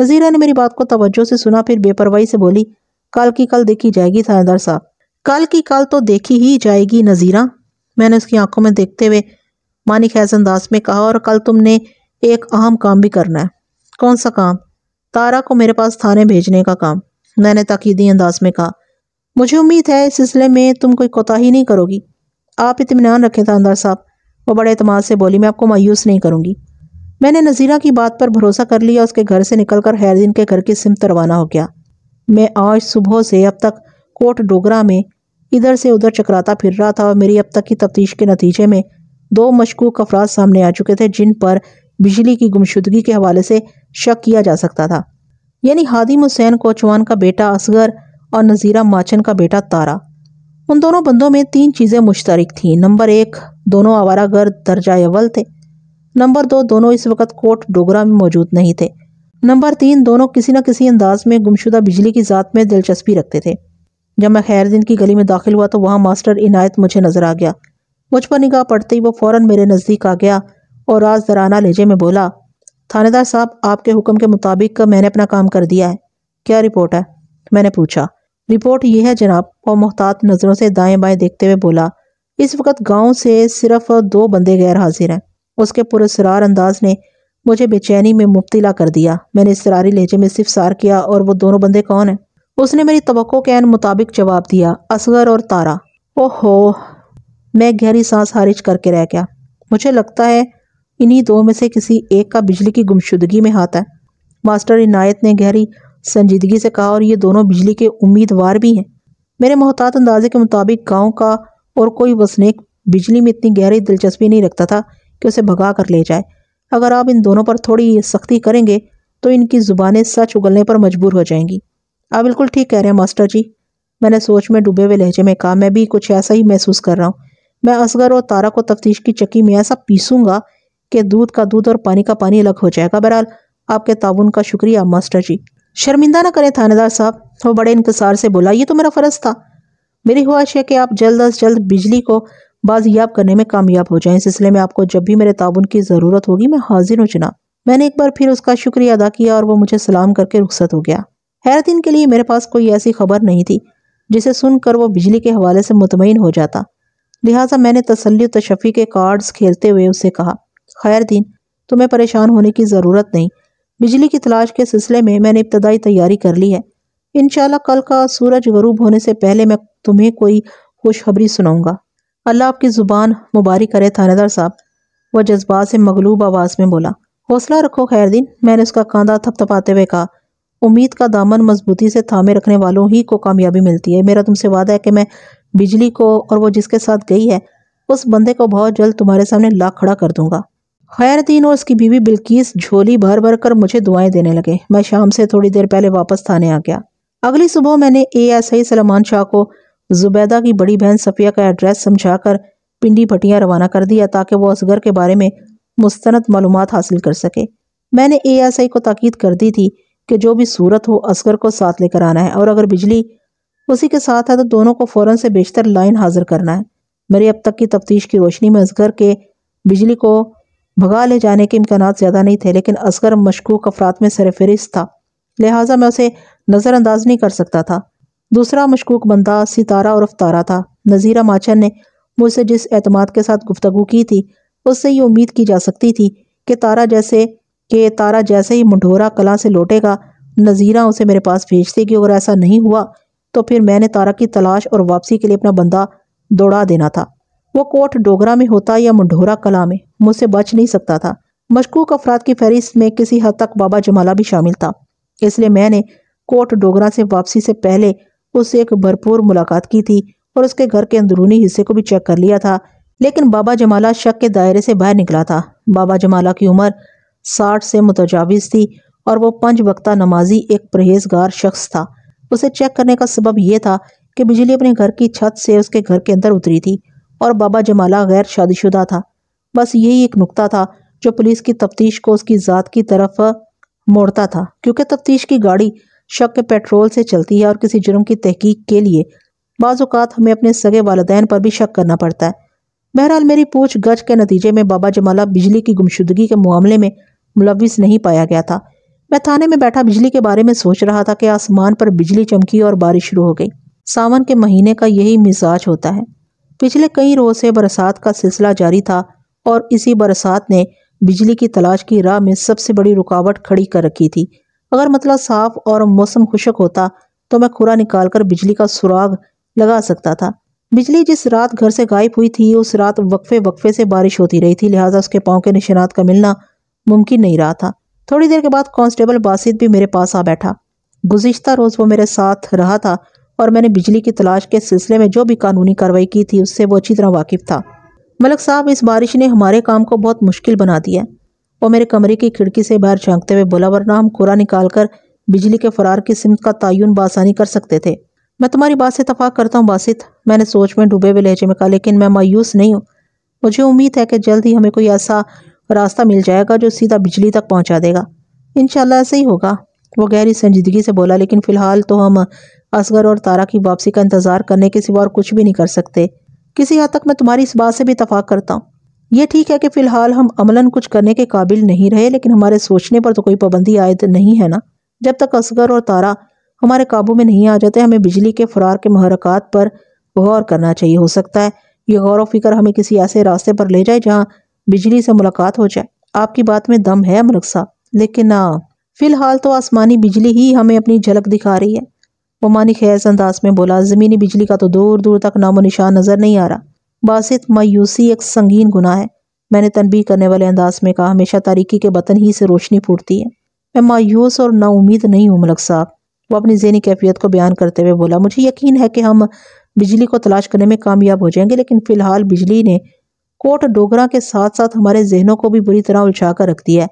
नज़ीरा ने मेरी बात को तवज्जो से सुना फिर बेपरवाही से बोली कल की कल देखी जाएगी थानेदार साहब कल की कल तो देखी ही जाएगी नज़ीरा मैंने उसकी आंखों में देखते हुए मानी खैज अंदाज में कहा और कल तुमने एक अहम काम भी करना है कौन सा काम तारा को मेरे पास थाने भेजने का काम मैंने ताकीदी अंदाज में कहा मुझे उम्मीद है इस सिलसिले में तुम कोई कोताही नहीं करोगी आप इतमान रखें थानदार साहब वो बड़े अतमाद से बोली मैं आपको मायूस नहीं करूँगी मैंने नज़ीरा की बात पर भरोसा कर लिया उसके घर से निकलकर हैरदीन के घर की सिमत रवाना हो गया मैं आज सुबह से अब तक कोट डोगरा में इधर से उधर चकराता फिर रहा था और मेरी अब तक की तफ्तीश के नतीजे में दो मशकूक अफराद सामने आ चुके थे जिन पर बिजली की गुमशुदगी के हवाले से शक किया जा सकता था यानी हादिम हुसैन कोचवान का बेटा असगर और नज़ीरा माचन का बेटा तारा उन दोनों बंदों में तीन चीज़ें मुश्तरक थीं नंबर एक दोनों आवारा गर्द दर्जा अव्वल थे नंबर दो दोनों इस वक्त कोट डोगरा में मौजूद नहीं थे नंबर तीन दोनों किसी न किसी अंदाज में गुमशुदा बिजली की ज़ात में दिलचस्पी रखते थे जब मैं खैर दिन की गली में दाखिल हुआ तो वहाँ मास्टर इनायत मुझे नज़र आ गया मुझ पर निगाह पड़ते ही वो फ़ौर मेरे नज़दीक आ गया और राज दराना लहजे में बोला थानेदार साहब आपके हुक्म के मुताबिक मैंने अपना काम कर दिया है क्या रिपोर्ट है मैंने पूछा रिपोर्ट यह है जनाब और मोहतात नज़रों से दाएं बाएं देखते हुए बोला इस वक्त गांव से सिर्फ दो बंदे गैर हाजिर हैं उसके पुरसरार अंदाज ने मुझे बेचैनी में मुबतला कर दिया मैंने इसरारी लहजे में सिर्फ सार किया और वो दोनों बंदे कौन हैं उसने मेरी तो के मुताबिक जवाब दिया असगर और तारा ओहो मैं गहरी सांस हारिज करके रह गया मुझे लगता है इन्हीं दो में से किसी एक का बिजली की गुमशुदगी में हाथ है मास्टर इनायत ने गहरी संजीदगी से कहा और ये दोनों बिजली के उम्मीदवार भी हैं मेरे मोहतात अंदाजे के मुताबिक गांव का और कोई वसनेक बिजली में इतनी गहरी दिलचस्पी नहीं रखता था कि उसे भगा कर ले जाए अगर आप इन दोनों पर थोड़ी सख्ती करेंगे तो इनकी ज़ुबानें सच उगलने पर मजबूर हो जाएंगी आप बिल्कुल ठीक कह रहे हैं मास्टर जी मैंने सोच में डूबे हुए लहजे में कहा मैं भी कुछ ऐसा ही महसूस कर रहा हूँ मैं असगर और तारा को तफ्तीश की चक्की में ऐसा पीसूंगा कि दूध का दूध और पानी का पानी अलग हो जाएगा बहरहाल आपके ताउन का शुक्रिया मास्टर जी शर्मिंदा ना करें थानेदार साहब वो बड़े इंतजार से बोला ये तो मेरा फ़र्ज़ था मेरी ख्वाहिश है कि आप जल्द अज जल्द बिजली को बाजियाब करने में कामयाब हो जाएं सिलसिले में आपको जब भी मेरे ताउन की ज़रूरत होगी मैं हाजिर हूँ चुना मैंने एक बार फिर उसका शुक्रिया अदा किया और वो मुझे सलाम करके रुख्सत हो गया हैरतिन के लिए मेरे पास कोई ऐसी खबर नहीं थी जिसे सुनकर वो बिजली के हवाले से मुतमिन हो जाता लिहाजा मैंने तसली तशफ़ी के कार्ड्स खेलते हुए उसे कहा खैर दिन तुम्हें परेशान होने की ज़रूरत नहीं बिजली की तलाश के सिलसिले में मैंने इब्तदाई तैयारी कर ली है इनशाला कल का सूरज गरूब होने से पहले मैं तुम्हें कोई खुशखबरी सुनाऊंगा अल्लाह आपकी ज़ुबान मुबारक करे थानेदार साहब वह जज्बा से मगलूब आवाज़ में बोला हौसला रखो खैर दिन मैंने उसका कांधा थपथपाते हुए कहा उम्मीद का दामन मजबूती से थामे रखने वालों ही को कामयाबी मिलती है मेरा तुमसे वादा है कि मैं बिजली को और वो जिसके साथ गई है उस बंदे को बहुत जल्द तुम्हारे सामने ला खड़ा कर दूंगा खैरदीन और उसकी बीवी बिल्किस झोली भर भर कर मुझे दुआएं देने लगे मैं शाम से थोड़ी देर पहले वापस थाने आ गया अगली सुबह मैंने A S I Salman Shah को जुबैदा की बड़ी बहन सफिया का एड्रेस समझाकर पिंडी भटिया रवाना कर दिया ताकि वह असगर के बारे में मुस्तनद मालूम हासिल कर सके मैंने ए एस आई को ताकीद कर दी थी कि जो भी सूरत हो असगर को साथ लेकर आना है और अगर बिजली उसी के साथ है तो दोनों को फ़ौरन से बेशतर लाइन हाजिर करना है मेरी अब तक की तफ्तीश की रोशनी में असगर के बिजली को भगा ले जाने के इम्कान ज़्यादा नहीं थे लेकिन असगर मशकूक अफराद में सरफहरिस्त था लिहाजा मैं उसे नज़रअंदाज नहीं कर सकता था दूसरा मशकूक बंदा सितारा और अफतारा था नज़ीरा माचन ने मुझसे जिस अतमाद के साथ गुफ्तु की थी उससे ये उम्मीद की जा सकती थी कि तारा जैसे कि तारा जैसे ही मंडोरा कला से लौटेगा नज़ीरा उसे मेरे पास भेज देगी अगर ऐसा नहीं हुआ तो फिर मैंने तारा की तलाश और वापसी के लिए अपना बंदा दौड़ा देना था वो कोर्ट डोगरा में होता या मुंडोरा कला में मुझसे बच नहीं सकता था मशकूक अफराद की फहरिस्त में किसी हद तक बाबा जमाला भी शामिल था इसलिए मैंने कोर्ट डोगरा से वापसी से पहले उससे एक भरपूर मुलाकात की थी और उसके घर के अंदरूनी हिस्से को भी चेक कर लिया था लेकिन बाबा जमाला शक के दायरे से बाहर निकला था बाबा जमाला की उम्र साठ से मुतजावज़ थी और वो पंच वक्ता नमाजी एक परहेजगार शख्स था उसे चेक करने का सबब यह था कि बिजली अपने घर की छत से उसके घर के अंदर उतरी थी और बाबा जमाला गैर शादीशुदा था बस यही एक नुकता था जो पुलिस की तफ्तीश को उसकी ज़ात की तरफ मोड़ता था क्योंकि तफ्तीश की गाड़ी शक के पेट्रोल से चलती है और किसी जुर्म की तहकीक के लिए बाज़ात हमें अपने सगे वालदेन पर भी शक करना पड़ता है बहरहाल मेरी पूछ गछ के नतीजे में बाबा जमाला बिजली की गुमशुदगी के मामले में मुलविस नहीं पाया गया था मैं थाने में बैठा बिजली के बारे में सोच रहा था कि आसमान पर बिजली चमकी और बारिश शुरू हो गई सावन के महीने का यही मिजाज होता है पिछले कई रोज से बरसात का सिलसिला जारी था और इसी बरसात ने बिजली की तलाश की राह में सबसे बड़ी रुकावट खड़ी कर रखी थी अगर मतलब साफ और मौसम खुशक होता तो मैं खुरा निकाल कर बिजली का सुराग लगा सकता था बिजली जिस रात घर से गायब हुई थी उस रात वक्फे वक्फे से बारिश होती रही थी लिहाजा उसके पाँव के निशानात का मिलना मुमकिन नहीं रहा था थोड़ी देर के बाद कांस्टेबल बासित भी मेरे पास आ बैठा गुज्त रोज़ वो मेरे साथ रहा था और मैंने बिजली की तलाश के सिलसिले में जो भी कानूनी कार्रवाई की थी उससे वो अच्छी तरह वाकिफ था मलक साहब इस बारिश ने हमारे काम को बहुत मुश्किल बना दिया वो मेरे कमरे की खिड़की से बाहर झांकते हुए बोला वरना हम कोरा निकाल कर बिजली के फरार की सिमत का तयन बासानी कर सकते थे मैं तुम्हारी बात से तफाक करता हूँ बासित मैंने सोच में डूबे हुए लहजे में कहा लेकिन मैं मायूस नहीं हूँ मुझे उम्मीद है कि जल्द ही हमें कोई ऐसा रास्ता मिल जाएगा जो सीधा बिजली तक पहुँचा देगा इन ऐसा ही होगा वो गहरी संजीदगी से बोला लेकिन फ़िलहाल तो हम असगर और तारा की वापसी का इंतज़ार करने के सिवा और कुछ भी नहीं कर सकते किसी हद तक मैं तुम्हारी इस बात से भी इतफाक़ करता हूँ ये ठीक है कि फ़िलहाल हम अमलन कुछ करने के काबिल नहीं रहे लेकिन हमारे सोचने पर तो कोई पाबंदी आयद नहीं है ना जब तक असगर और तारा हमारे काबू में नहीं आ जाते हमें बिजली के फरार के महरक़ात पर गौर करना चाहिए हो सकता है ये गौर फिक्र हमें किसी ऐसे रास्ते पर ले जाए जहाँ बिजली से मुलाकात हो जाए आपकी बात में दम है मलक साहब लेकिन ना फ़िलहाल तो आसमानी बिजली ही हमें अपनी झलक दिखा रही है ममानी खैस अंदाज में बोला ज़मीनी बिजली का तो दूर दूर तक नामो निशान नज़र नहीं आ रहा बासित मायूसी एक संगीन गुना है मैंने तनबी करने वाले अंदाज में कहा हमेशा तारीकी के बतन ही से रोशनी फूटती है मैं मायूस और नाउमीद नहीं हूँ मलक साहब वो अपनी जहनी कैफियत को बयान करते हुए बोला मुझे यकीन है कि हम बिजली को तलाश करने में कामयाब हो जाएंगे लेकिन फ़िलहाल बिजली ने कोट डोगरा के साथ साथ हमारे जहनों को भी बुरी तरह उलझा कर रख दिया है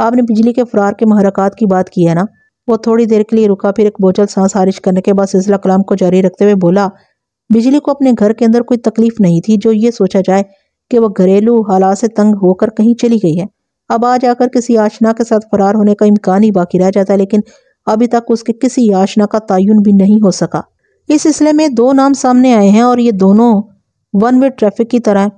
आपने बिजली के फरार के महरक़ात की बात की है ना वो थोड़ी देर के लिए रुका फिर एक बोचल सांस हारिश करने के बाद सिलसिला कलाम को जारी रखते हुए बोला बिजली को अपने घर के अंदर कोई तकलीफ नहीं थी जो ये सोचा जाए कि वह घरेलू हालात से तंग होकर कहीं चली गई है अब आज आकर किसी आशना के साथ फरार होने का इम्कान ही बाकी रह जाता है लेकिन अभी तक उसके किसी आशना का तयन भी नहीं हो सका इस सिलसिले में दो नाम सामने आए हैं और ये दोनों वन वे ट्रैफिक की तरह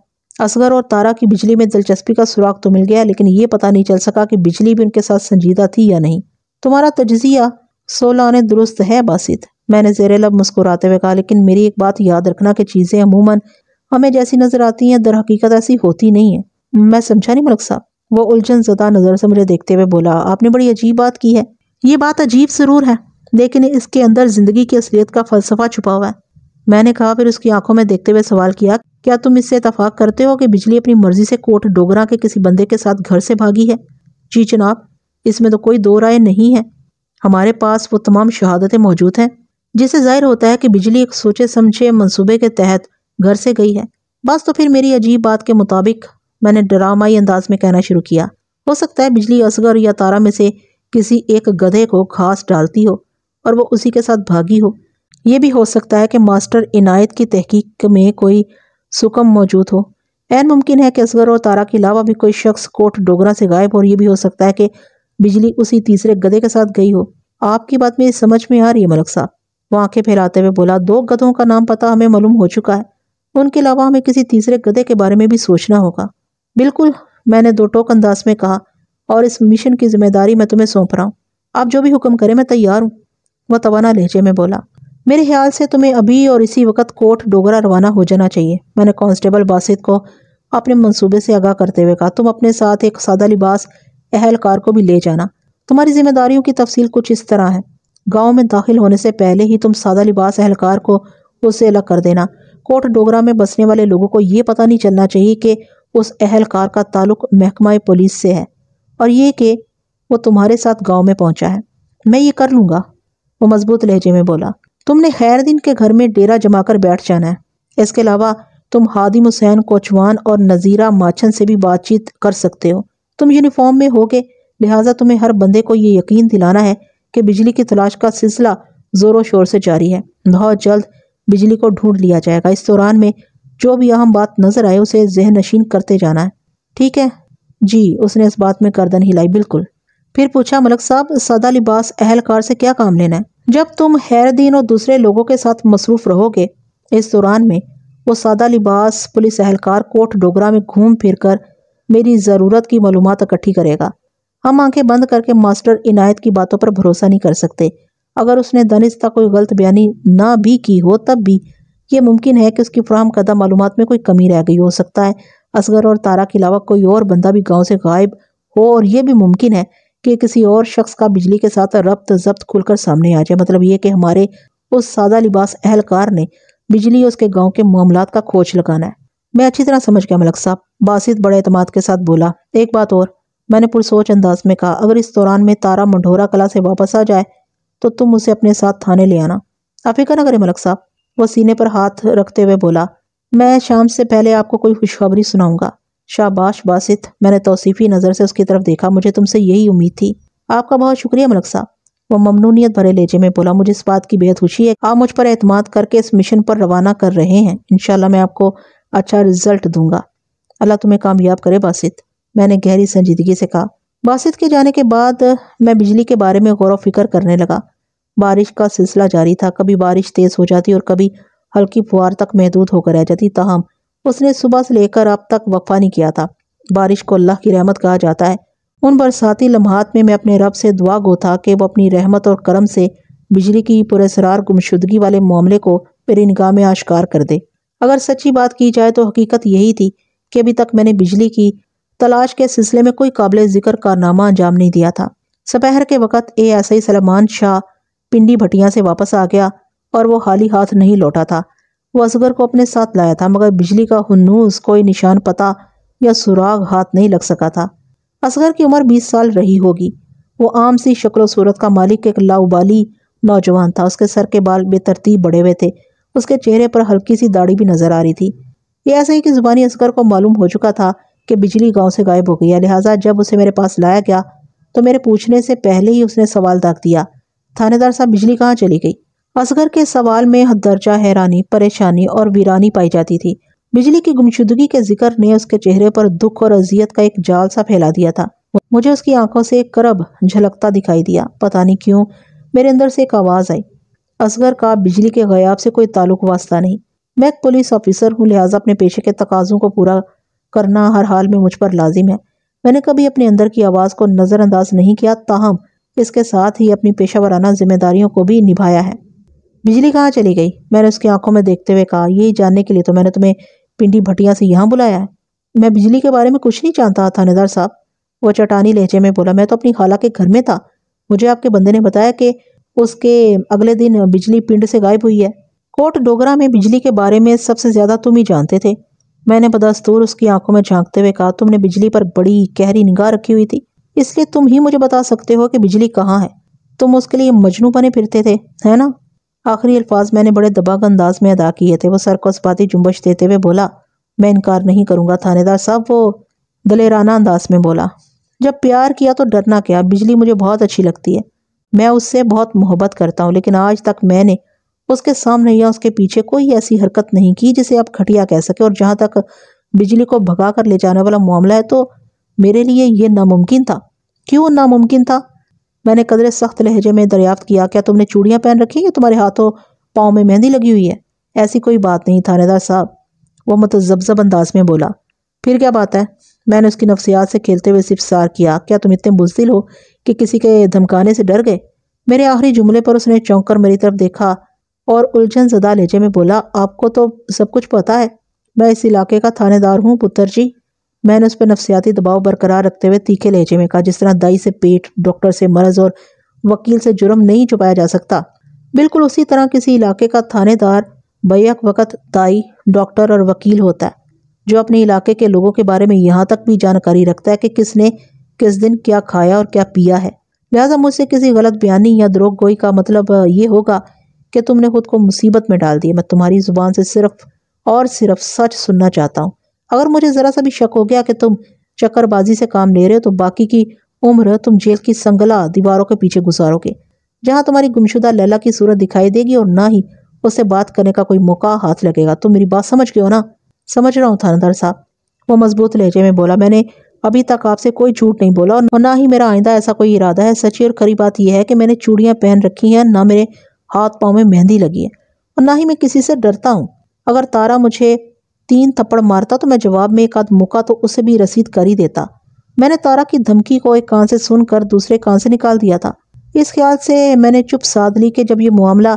असगर और तारा की बिजली में दिलचस्पी का सुराग तो मिल गया लेकिन ये पता नहीं चल सका कि बिजली भी उनके साथ संजीदा थी या नहीं तुम्हारा तजिया सोलह ने दुरुस्त है बासित मैंने जेर लब मुस्कुराते हुए कहा लेकिन मेरी एक बात याद रखना कि चीज़ें अमूमन हमें जैसी नज़र आती हैं दर हकीकत ऐसी होती नहीं है मैं समझा नहीं मलक साहब वो उलझन जदा नज़र से मुझे देखते हुए बोला आपने बड़ी अजीब बात की है ये बात अजीब ज़रूर है लेकिन इसके अंदर ज़िंदगी की असलियत का फ़लसफ़ा छुपा हुआ है मैंने कहा फिर उसकी आंखों में देखते हुए सवाल किया क्या तुम इससे इतफाक करते हो कि बिजली अपनी मर्जी से कोट डोगरा के किसी बंदे के साथ घर से भागी है जी जनाब इसमें तो कोई दो राय नहीं है हमारे पास वो तमाम शहादतें मौजूद हैं जिसे जाहिर होता है कि बिजली एक सोचे समझे मनसूबे के तहत घर से गई है बस तो फिर मेरी अजीब बात के मुताबिक मैंने ड्रामाई अंदाज में कहना शुरू किया हो सकता है बिजली असगर या तारा में से किसी एक गधे को घास डालती हो और वो उसी के साथ भागी हो ये भी हो सकता है कि मास्टर इनायत की तहकीक में कोई सुकम मौजूद हो एन मुमकिन है कि असगर और तारा के अलावा भी कोई शख्स कोट डोगरा से गायब हो और ये भी हो सकता है कि बिजली उसी तीसरे गधे के साथ गई हो आपकी बात मेरी समझ में आ रही है मलक साहब वो आंखें फैलाते हुए बोला दो गधों का नाम पता हमें मालूम हो चुका है उनके अलावा हमें किसी तीसरे गधे के बारे में भी सोचना होगा बिल्कुल मैंने दो टोक अंदाज में कहा और इस मिशन की जिम्मेदारी मैं तुम्हें सौंप रहा हूँ आप जो भी हुक्म करें मैं तैयार हूँ वह तवाना लहजे में बोला मेरे ख्याल से तुम्हें अभी और इसी वक्त कोट डोगरा रवाना हो जाना चाहिए मैंने कांस्टेबल बासित को अपने मंसूबे से आगाह करते हुए कहा तुम अपने साथ एक सादा लिबास अहलकार को भी ले जाना तुम्हारी जिम्मेदारियों की तफसील कुछ इस तरह है गांव में दाखिल होने से पहले ही तुम सादा लिबास अहलकार को उससे अलग कर देना कोट डोगरा में बसने वाले लोगों को ये पता नहीं चलना चाहिए कि उस अहलकार का ताल्लुक महकमा पुलिस से है और ये कि वो तुम्हारे साथ गांव में पहुंचा है मैं ये कर लूँगा वो मजबूत लहजे में बोला तुमने खैर दिन के घर में डेरा जमाकर बैठ जाना है इसके अलावा तुम हादिम हुसैन कोचवान और नज़ीरा माछन से भी बातचीत कर सकते हो तुम यूनिफॉर्म में होगे लिहाजा तुम्हें हर बंदे को ये यकीन दिलाना है कि बिजली की तलाश का सिलसिला ज़ोरों शोर से जारी है बहुत जल्द बिजली को ढूंढ लिया जाएगा इस दौरान में जो भी अहम बात नज़र आए उसे जहन नशीन करते जाना है ठीक है जी उसने इस बात में गर्दन हिलाई बिल्कुल फिर पूछा मलक साहब सादा लिबास अहलकार से क्या काम लेना है जब तुम हैर दिन और दूसरे लोगों के साथ मसरूफ रहोगे इस दौरान में वो सादा लिबास पुलिस अहलकार कोट डोगरा में घूम फिर कर मेरी ज़रूरत की मालूम इकट्ठी करेगा हम आंखें बंद करके मास्टर इनायत की बातों पर भरोसा नहीं कर सकते अगर उसने दनिस्ता कोई गलत बयानी ना भी की हो तब भी ये मुमकिन है कि उसकी फ्राहम कदा मालूम में कोई कमी रह गई हो सकता है असगर और तारा के अलावा कोई और बंदा भी गाँव से गायब हो और यह भी मुमकिन है कि किसी और शख्स का बिजली के साथ रब्त जब्त खुलकर सामने आ जाए मतलब ये कि हमारे उस सादा लिबास अहलकार ने बिजली उसके गांव के मामला का खोज लगाना है मैं अच्छी तरह समझ गया मलक साहब बासित बड़े अतमाद के साथ बोला एक बात और मैंने पुरसोच अंदाज में कहा अगर इस दौरान में तारा मंडोरा कला से वापस आ जाए तो तुम उसे अपने साथ थाने ले आना अफीका ना करें मलक साहब वह सीने पर हाथ रखते हुए बोला मैं शाम से पहले आपको कोई खुशखबरी सुनाऊंगा शाबाश बासित मैंने तोसीफ़ी नज़र से उसकी तरफ देखा मुझे तुमसे यही उम्मीद थी आपका बहुत शुक्रिया मलक साहब वो ममनूनीत भरे लेजे में बोला मुझे इस बात की बेहद खुशी है आप मुझ पर अतमाद करके इस मिशन पर रवाना कर रहे हैं इन मैं आपको अच्छा रिजल्ट दूंगा अल्लाह तुम्हें कामयाब करे बासित मैंने गहरी संजीदगी से कहा बासित के जाने के बाद मैं बिजली के बारे में गौर फिक्र करने लगा बारिश का सिलसिला जारी था कभी बारिश तेज़ हो जाती और कभी हल्की फुहार तक महदूद होकर रह जाती तहम उसने सुबह से लेकर अब तक वफा नहीं किया था बारिश को अल्लाह की रहमत कहा जाता है उन बरसाती लम्हात में मैं अपने रब से दुआ गो था कि वह अपनी रहमत और करम से बिजली की पुरेसरार गुमशुदगी वाले मामले को मेरी निगाह में आश्कार कर दे अगर सच्ची बात की जाए तो हकीकत यही थी कि अभी तक मैंने बिजली की तलाश के सिलसिले में कोई काबिल जिक्र कारनामा अंजाम नहीं दिया था सपहर के वक़्त A S I Salman Shah Pindi Bhattian से वापस आ गया और वो हाली हाथ नहीं लौटा था वो असगर को अपने साथ लाया था मगर बिजली का हनूस कोई निशान पता या सुराग हाथ नहीं लग सका था असगर की उम्र बीस साल रही होगी वो आम सी शक्ल सूरत का मालिक एक लाउबाली नौजवान था उसके सर के बाल बेतरतीब बढ़े हुए थे उसके चेहरे पर हल्की सी दाढ़ी भी नजर आ रही थी ये ऐसे ही कि जुबानी असगर को मालूम हो चुका था कि बिजली गांव से गायब हो गई है लिहाजा जब उसे मेरे पास लाया गया तो मेरे पूछने से पहले ही उसने सवाल दाग दिया थानेदार साहब बिजली कहाँ चली गई असगर के सवाल में दर्जा हैरानी परेशानी और वीरानी पाई जाती थी बिजली की गुमशुदगी के जिक्र ने उसके चेहरे पर दुख और अजियत का एक जाल सा फैला दिया था मुझे उसकी आंखों से एक करब झलकता दिखाई दिया पता नहीं क्यों मेरे अंदर से एक आवाज़ आई असगर का बिजली के गयाब से कोई ताल्लुक वास्ता नहीं मैं एक पुलिस ऑफिसर हूँ लिहाजा अपने पेशे के तकाजों को पूरा करना हर हाल में मुझ पर लाजिम है मैंने कभी अपने अंदर की आवाज़ को नज़रअंदाज नहीं किया ताहम इसके साथ ही अपनी पेशा वाराना जिम्मेदारियों को भी निभाया है बिजली कहाँ चली गई मैंने उसकी आंखों में देखते हुए कहा यही जानने के लिए तो मैंने तुम्हें पिंडी भटिया से यहाँ बुलाया है मैं बिजली के बारे में कुछ नहीं जानता थानेदार साहब वह चटानी लहजे में बोला मैं तो अपनी खाला के घर में था मुझे आपके बंदे ने बताया कि उसके अगले दिन बिजली पिंड से गायब हुई है कोट डोगरा में बिजली के बारे में सबसे ज़्यादा तुम ही जानते थे मैंने बदस्तूर उसकी आंखों में झांकते हुए कहा तुमने बिजली पर बड़ी गहरी निगाह रखी हुई थी इसलिए तुम ही मुझे बता सकते हो कि बिजली कहाँ है तुम उसके लिए मजनू बने फिरते थे है ना आखिरी अल्फाज मैंने बड़े दबाग अंदाज में अदा किए थे वो सर को सपाती जुम्बश देते हुए बोला मैं इनकार नहीं करूँगा थानेदार साहब वो दलेराना अंदाज में बोला जब प्यार किया तो डरना क्या बिजली मुझे बहुत अच्छी लगती है मैं उससे बहुत मोहब्बत करता हूँ लेकिन आज तक मैंने उसके सामने या उसके पीछे कोई ऐसी हरकत नहीं की जिसे आप घटिया कह सके और जहाँ तक बिजली को भगा कर ले जाने वाला मामला है तो मेरे लिए ये नामुमकिन था क्यों नामुमकिन था मैंने कदरे सख्त लहजे में दरियाफ्त किया क्या तुमने चूड़ियाँ पहन रखी या तुम्हारे हाथों पाँव में मेहंदी लगी हुई है ऐसी कोई बात नहीं थानेदार साहब वह मतजबजब अंदाज में बोला फिर क्या बात है मैंने उसकी नफसियात से खेलते हुए सिफसार किया क्या तुम इतने बुजदिल हो कि किसी के धमकाने से डर गए मेरे आखिरी जुमले पर उसने चौंक कर मेरी तरफ देखा और उलझन जदा लहजे में बोला आपको तो सब कुछ पता है मैं इस इलाके का थानेदार हूँ पुत्र जी मैंने उस पर नफसियाती दबाव बरकरार रखते हुए तीखे लहजे में कहा जिस तरह दाई से पेट डॉक्टर से मर्ज और वकील से जुर्म नहीं छुपाया जा सकता बिल्कुल उसी तरह किसी इलाके का थानेदार बैक वक़्त दाई डॉक्टर और वकील होता है जो अपने इलाके के लोगों के बारे में यहाँ तक भी जानकारी रखता है कि किसने किस दिन क्या खाया और क्या पिया है लिहाजा मुझसे किसी गलत बयानी या द्रोग गोई का मतलब ये होगा कि तुमने खुद को मुसीबत में डाल दिया मैं तुम्हारी ज़ुबान से सिर्फ और सिर्फ सच सुनना चाहता हूँ अगर मुझे ज़रा सा भी शक हो गया कि तुम चक्करबाजी से काम ले रहे हो तो बाकी की उम्र तुम जेल की संगला दीवारों के पीछे गुजारोगे जहाँ तुम्हारी गुमशुदा लैला की सूरत दिखाई देगी और ना ही उससे बात करने का कोई मौका हाथ लगेगा तुम मेरी बात समझ गए हो ना समझ रहा हूँ थानादार साहब वो मजबूत लहजे में बोला मैंने अभी तक आपसे कोई झूठ नहीं बोला और ना ही मेरा आइंदा ऐसा कोई इरादा है सच्ची और खरी बात यह है कि मैंने चूड़ियाँ पहन रखी हैं ना मेरे हाथ पाँव में मेहंदी लगी है और ना ही मैं किसी से डरता हूँ अगर तारा मुझे तीन थप्पड़ मारता तो मैं जवाब में एक आध मुका तो उसे भी रसीद कर ही देता मैंने तारा की धमकी को एक कान से सुनकर दूसरे कान से निकाल दिया था इस ख्याल से मैंने चुप साध ली कि जब ये मामला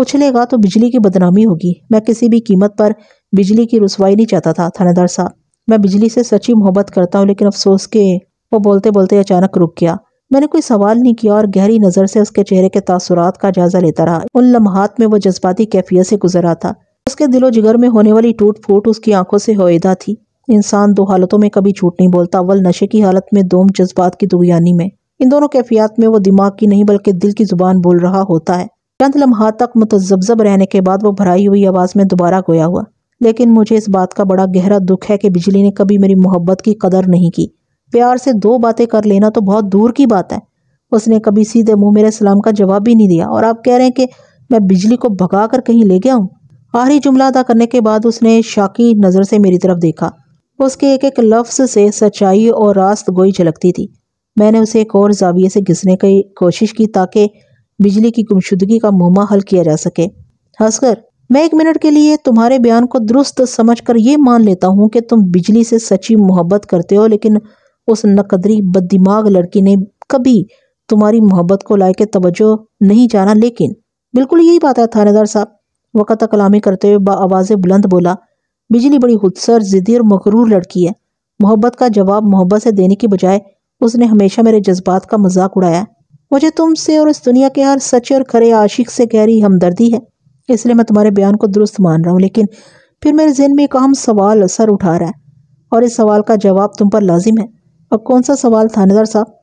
उछलेगा तो बिजली की बदनामी होगी मैं किसी भी कीमत पर बिजली की रसवाई नहीं चाहता था थानेदार साहब मैं बिजली से सच्ची मोहब्बत करता हूँ लेकिन अफसोस के वो बोलते बोलते अचानक रुक गया मैंने कोई सवाल नहीं किया और गहरी नज़र से उसके चेहरे के तासुरात का जायजा लेता रहा उन लम्हात में वो जज्बाती कैफियत से गुजरा था उसके दिलो जिगर में होने वाली टूट फूट उसकी आंखों से होदा थी इंसान दो हालतों में कभी छूट नहीं बोलता अव्वल नशे की हालत में दोम जज्बात की दुगयानी में इन दोनों कैफियात में वो दिमाग की नहीं बल्कि दिल की जुबान बोल रहा होता है चंद लम्हा तक मुतजबजब रहने के बाद वो भराई हुई आवाज़ में दोबारा गोया हुआ लेकिन मुझे इस बात का बड़ा गहरा दुख है कि बिजली ने कभी मेरी मोहब्बत की कदर नहीं की प्यार से दो बातें कर लेना तो बहुत दूर की बात है उसने कभी सीधे मुंह मेरे सलाम का जवाब भी नहीं दिया और आप कह रहे हैं कि मैं बिजली को भगा कर कहीं ले गया हूँ आखिरी जुमला अदा करने के बाद उसने शाकी नज़र से मेरी तरफ देखा उसके एक एक लफ्ज़ से सच्चाई और रास्त गोई झलकती थी मैंने उसे एक और जाविये से घिसने की कोशिश की ताकि बिजली की गुमशुदगी का मोमा हल किया जा सके हंसकर मैं एक मिनट के लिए तुम्हारे बयान को दुरुस्त समझ कर ये मान लेता हूँ कि तुम बिजली से सच्ची मोहब्बत करते हो लेकिन उस नकदरी बददिमाग लड़की ने कभी तुम्हारी मोहब्बत को लायक तवज्जो नहीं जाना लेकिन बिल्कुल यही बात है थानेदार साहब वक़्त कलामी करते हुए आवाज़ बुलंद बोला बिजली बड़ी खुदसर ज़िद्दी और मकरूर लड़की है मोहब्बत का जवाब मोहब्बत से देने की बजाय उसने हमेशा मेरे जज्बात का मजाक उड़ाया मुझे तुमसे और इस दुनिया के हर सच्चे और खरे आशिक से गहरी हमदर्दी है इसलिए मैं तुम्हारे बयान को दुरुस्त मान रहा हूँ लेकिन फिर मेरे जहन में एक अहम सवाल असर उठा रहा है और इस सवाल का जवाब तुम पर लाजिम है अब कौन सा सवाल थानेदार साहब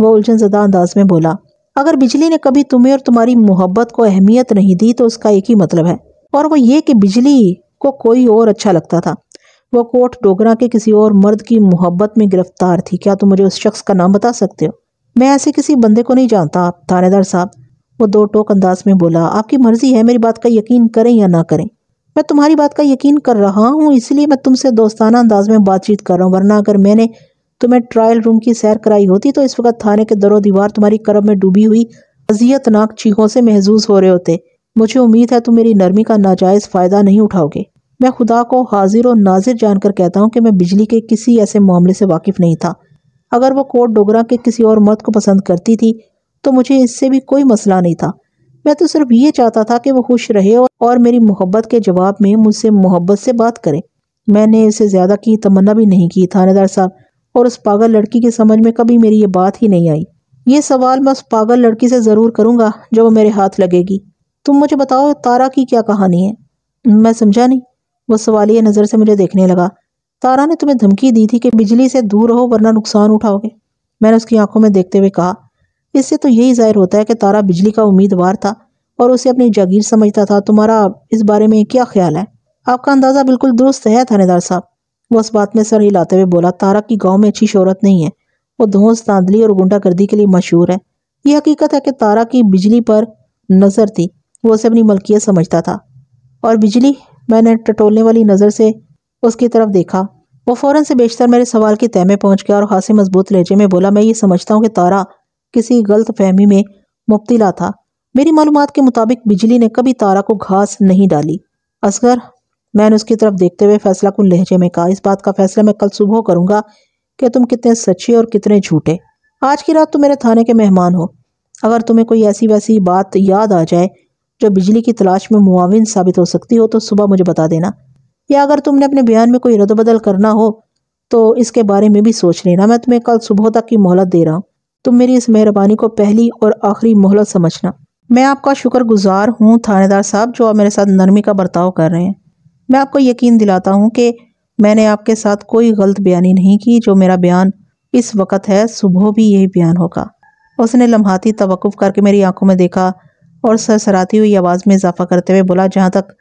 वह उलझन ज़दा अंदाज में बोला अगर बिजली ने कभी तुम्हें और तुम्हारी मोहब्बत को अहमियत नहीं दी तो उसका एक ही मतलब है और वो ये कि बिजली को कोई और अच्छा लगता था वो कोट डोगरा के किसी और मर्द की मोहब्बत में गिरफ्तार थी क्या तुम मुझे उस शख्स का नाम बता सकते हो मैं ऐसे किसी बंदे को नहीं जानता थानेदार साहब वो दो टोक अंदाज में बोला आपकी मर्जी है मेरी बात का यकीन करें या ना करें मैं तुम्हारी बात का यकीन कर रहा हूँ इसलिए मैं तुमसे दोस्ताना अंदाज में बातचीत कर रहा हूँ वरना अगर मैंने तुम्हें ट्रायल रूम की सैर कराई होती तो इस वक्त थाने के दरो दीवार तुम्हारी करब में डूबी हुई अजियतनाक चीखों से महजूज हो रहे होते मुझे उम्मीद है तुम मेरी नरमी का नाजायज फ़ायदा नहीं उठाओगे मैं खुदा को हाजिर और नाजिर जानकर कहता हूँ कि मैं बिजली के किसी ऐसे मामले से वाकिफ नहीं था अगर वो कोट डोगरा के किसी और मर्द को पसंद करती थी तो मुझे इससे भी कोई मसला नहीं था मैं तो सिर्फ ये चाहता था कि वो खुश रहे और मेरी मोहब्बत के जवाब में मुझसे मोहब्बत से बात करे मैंने इसे ज़्यादा की तमन्ना भी नहीं की थानेदार साहब और उस पागल लड़की की समझ में कभी मेरी ये बात ही नहीं आई ये सवाल मैं उस पागल लड़की से ज़रूर करूंगा जब वो मेरे हाथ लगेगी तुम मुझे बताओ तारा की क्या कहानी है मैं समझा नहीं वो सवालिया नज़र से मुझे देखने लगा तारा ने तुम्हें धमकी दी थी कि बिजली से दूर रहो वरना नुकसान उठाओगे मैंने उसकी आंखों में देखते हुए कहा इससे तो यही जाहिर होता है कि तारा बिजली का उम्मीदवार था और उसे अपनी जागीर समझता था तुम्हारा इस बारे में क्या ख्याल है आपका अंदाज़ा बिल्कुल दुरुस्त है थानेदार साहब वो उस बात में सर हिलाते हुए बोला तारक की गांव में अच्छी शोहरत नहीं है वो धोस तांदली और गुंडागर्दी के लिए मशहूर है यह हकीकत है कि तारा की बिजली पर नज़र थी वो उसे अपनी मलकियत समझता था और बिजली मैंने टटोलने वाली नज़र से उसकी तरफ देखा वो फ़ौरन से बेशतर मेरे सवाल के तय में पहुंच गया और खासे मजबूत लहजे में बोला मैं ये समझता हूँ कि तारा किसी गलत फहमी में मुबतला था मेरी मालूम के मुताबिक बिजली ने कभी तारा को घास नहीं डाली असगर मैंने उसकी तरफ देखते हुए फैसला कुल लहजे में कहा इस बात का फैसला मैं कल सुबह करूंगा कि तुम कितने सच्चे और कितने झूठे आज की रात तुम मेरे थाने के मेहमान हो अगर तुम्हें कोई ऐसी वैसी बात याद आ जाए जो बिजली की तलाश में मुआविन साबित हो सकती हो तो सुबह मुझे बता देना या अगर तुमने अपने बयान में कोई रद्दबदल करना हो तो इसके बारे में भी सोच लेना मैं तुम्हें कल सुबह तक की मोहलत दे रहा हूँ तुम मेरी इस मेहरबानी को पहली और आखिरी मोहलत समझना मैं आपका शुक्रगुजार हूँ थानेदार साहब जो आप मेरे साथ नरमी का बर्ताव कर रहे हैं मैं आपको यकीन दिलाता हूँ कि मैंने आपके साथ कोई गलत बयानी नहीं की जो मेरा बयान इस वक्त है सुबह भी यही बयान होगा उसने लम्हाती तवक़ करके मेरी आंखों में देखा और सरसराती हुई आवाज़ में इजाफा करते हुए बोला जहाँ तक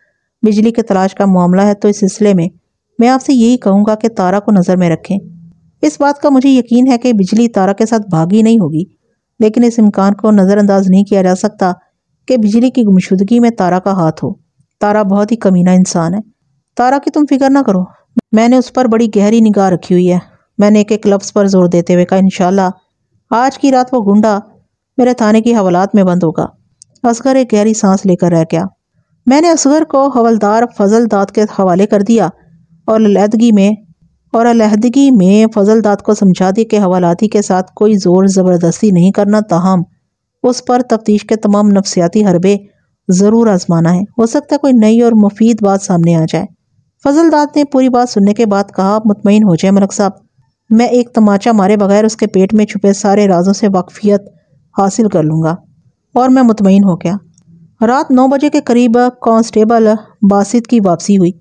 बिजली के तलाश का मामला है तो इस सिलसिले में मैं आपसे यही कहूँगा कि तारा को नज़र में रखें इस बात का मुझे यकीन है कि बिजली तारा के साथ भागी नहीं होगी लेकिन इस इम्कान को नज़रअंदाज नहीं किया जा सकता कि बिजली की गुमशुदगी में तारा का हाथ हो तारा बहुत ही कमीना इंसान है तारा की तुम फिक्र ना करो मैंने उस पर बड़ी गहरी निगाह रखी हुई है मैंने एक एक लफ्ज़ पर जोर देते हुए कहा इनशाला आज की रात वो गुंडा मेरे थाने की हवालात में बंद होगा असगर एक गहरी सांस लेकर रह गया मैंने असगर को हवलदार फजल दाद के हवाले कर दिया और लहदगी में और अलहदगी में फजल दाद को समझा दी कि हवालाती के साथ कोई ज़ोर ज़बरदस्ती नहीं करना ताहम उस पर तफ्तीश के तमाम नफसियाती हरबे ज़रूर आजमाना है हो सकता है कोई नई और मुफीद बात सामने आ जाए फजलदाद ने पूरी बात सुनने के बाद कहा मुतमिन हो जाए मलक साहब मैं एक तमाचा मारे बगैर उसके पेट में छुपे सारे राजों से वाकफियत हासिल कर लूँगा और मैं मुतमिन हो गया रात नौ बजे के करीब कांस्टेबल बासित की वापसी हुई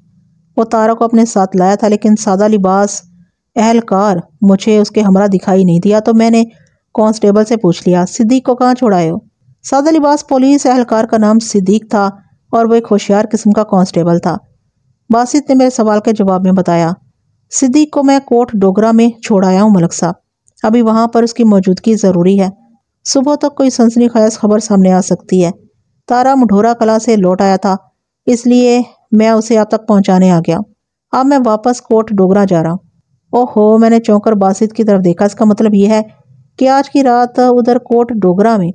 वो तारा को अपने साथ लाया था लेकिन सादा लिबास अहलकार मुझे उसके हमरा दिखाई नहीं दिया तो मैंने कांस्टेबल से पूछ लिया सिद्दीक को कहाँ छोड़ाए हो सादा लिबास पुलिस अहलकार का नाम सिद्दीक था और वो एक होशियार किस्म का कांस्टेबल था बासित ने मेरे सवाल के जवाब में बताया सिद्दीक को मैं कोट डोगरा में छोड़ आया हूँ मलक साहब अभी वहाँ पर उसकी मौजूदगी ज़रूरी है सुबह तक कोई सनसनी खैस खबर सामने आ सकती है तारा मढ़ोरा कला से लौट आया था इसलिए मैं उसे आप तक पहुँचाने आ गया अब मैं वापस कोट डोगरा जा रहा हूँ ओहो मैंने चौंकर बासित की तरफ देखा इसका मतलब यह है कि आज की रात उधर कोट डोगरा में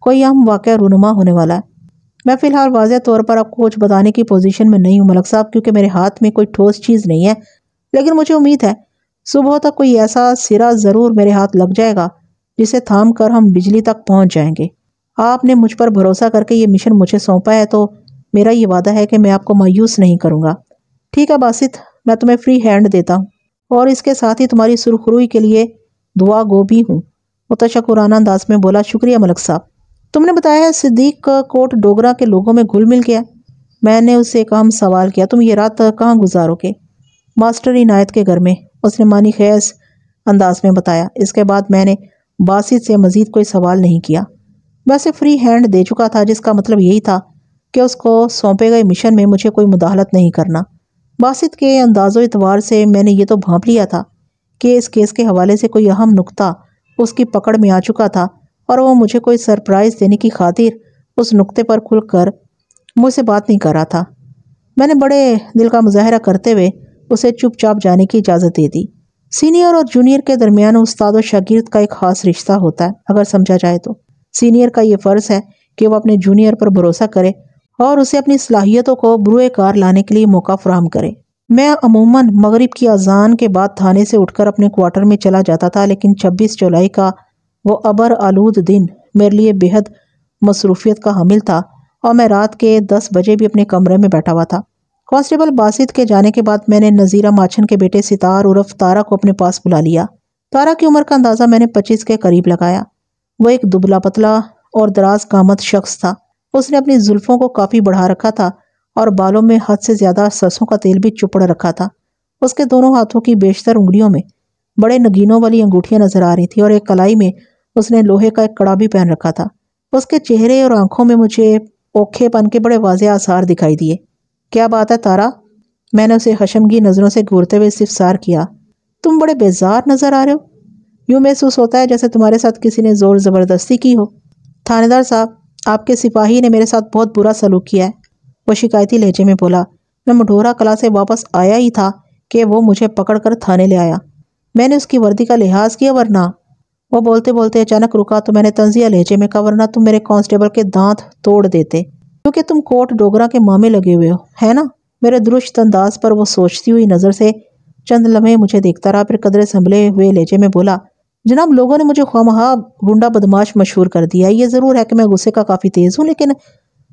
कोई अहम वाक़ रूनुमा होने वाला है मैं फ़िलहाल वाज तौर पर आपको कुछ बताने की पोजीशन में नहीं हूँ मलक साहब क्योंकि मेरे हाथ में कोई ठोस चीज़ नहीं है लेकिन मुझे उम्मीद है सुबह तक कोई ऐसा सिरा ज़रूर मेरे हाथ लग जाएगा जिसे थाम कर हम बिजली तक पहुँच जाएंगे आपने मुझ पर भरोसा करके ये मिशन मुझे सौंपा है तो मेरा ये वादा है कि मैं आपको मायूस नहीं करूँगा ठीक है बासित मैं तुम्हें फ्री हैंड देता हूँ और इसके साथ ही तुम्हारी सुरखरुई के लिए दुआ गो भी हूँ मुतशकुराना अंदाज में बोला शुक्रिया मलक साहब तुमने बताया है सिद्दीक का कोट डोगरा के लोगों में घुल मिल गया मैंने उससे एक अहम सवाल किया तुम ये रात कहाँ गुजारोगे मास्टर इनायत के घर में उसने मानी खैस अंदाज में बताया इसके बाद मैंने बासित से मज़ीद कोई सवाल नहीं किया वैसे फ्री हैंड दे चुका था जिसका मतलब यही था कि उसको सौंपे गए मिशन में मुझे कोई मुदाहलत नहीं करना बासित के अंदाज़ो इतवार से मैंने ये तो भाँप लिया था कि इस केस के हवाले से कोई अहम नुकता उसकी पकड़ में आ चुका था और वो मुझे कोई सरप्राइज़ देने की खातिर उस नुक्ते पर खुलकर मुझसे बात नहीं कर रहा था मैंने बड़े दिल का मुजाहरा करते हुए उसे चुपचाप जाने की इजाज़त दे दी सीनियर और जूनियर के दरमियान उस्ताद और शागिर्द का एक ख़ास रिश्ता होता है अगर समझा जाए तो सीनियर का ये फ़र्ज़ है कि वह अपने जूनियर पर भरोसा करे और उसे अपनी सलाहियतों को बुरे कार लाने के लिए मौका फ्राहम करे मैं अमूमन मगरिब की अजान के बाद थाने से उठकर अपने क्वार्टर में चला जाता था लेकिन छब्बीस जुलाई का वो अबर आलूद दिन मेरे लिए बेहद मसरूफियत का हामिल था और मैं रात के दस बजे भी अपने कमरे में बैठा हुआ था कांस्टेबल बासित के जाने के बाद मैंने नज़ीरा माछन के बेटे सितार उर्फ तारा को अपने पास बुला लिया तारा की उम्र का अंदाज़ा मैंने पच्चीस के करीब लगाया वह एक दुबला पतला और दराज कामत शख्स था उसने अपनी जुल्फ़ों को काफ़ी बढ़ा रखा था और बालों में हद से ज़्यादा सरसों का तेल भी चुपड़ रखा था उसके दोनों हाथों की बेशतर उंगलियों में बड़े नगीनों वाली अंगूठियाँ नजर आ रही थी और एक कलाई में उसने लोहे का एक कड़ा भी पहन रखा था उसके चेहरे और आंखों में मुझे ओखेपन के बड़े वाज आसार दिखाई दिए क्या बात है तारा मैंने उसे हशमगी नज़रों से घूरते हुए सार किया तुम बड़े बेजार नज़र आ रहे हो यूँ महसूस होता है जैसे तुम्हारे साथ किसी ने ज़ोर ज़बरदस्ती की हो थानेदार साहब आपके सिपाही ने मेरे साथ बहुत बुरा सलूक किया है वो शिकायती लहजे में बोला मैं मढोरा कला से वापस आया ही था कि वो मुझे पकड़ कर थाने ले आया मैंने उसकी वर्दी का लिहाज किया वरना वो बोलते बोलते अचानक रुका तो मैंने तंजिया लहजे में कहा वरना तुम मेरे कांस्टेबल के दांत तोड़ देते क्योंकि तुम कोट डोगरा के मामे लगे हुए हो है ना मेरे दुरुस्त अंदाज पर वो सोचती हुई नज़र से चंद लम्हे मुझे देखता रहा फिर कदरे संभले हुए लहजे में बोला जनाब लोगों ने मुझे खामहा गुंडा बदमाश मशहूर कर दिया ये ज़रूर है कि मैं गुस्से का काफ़ी तेज़ हूँ लेकिन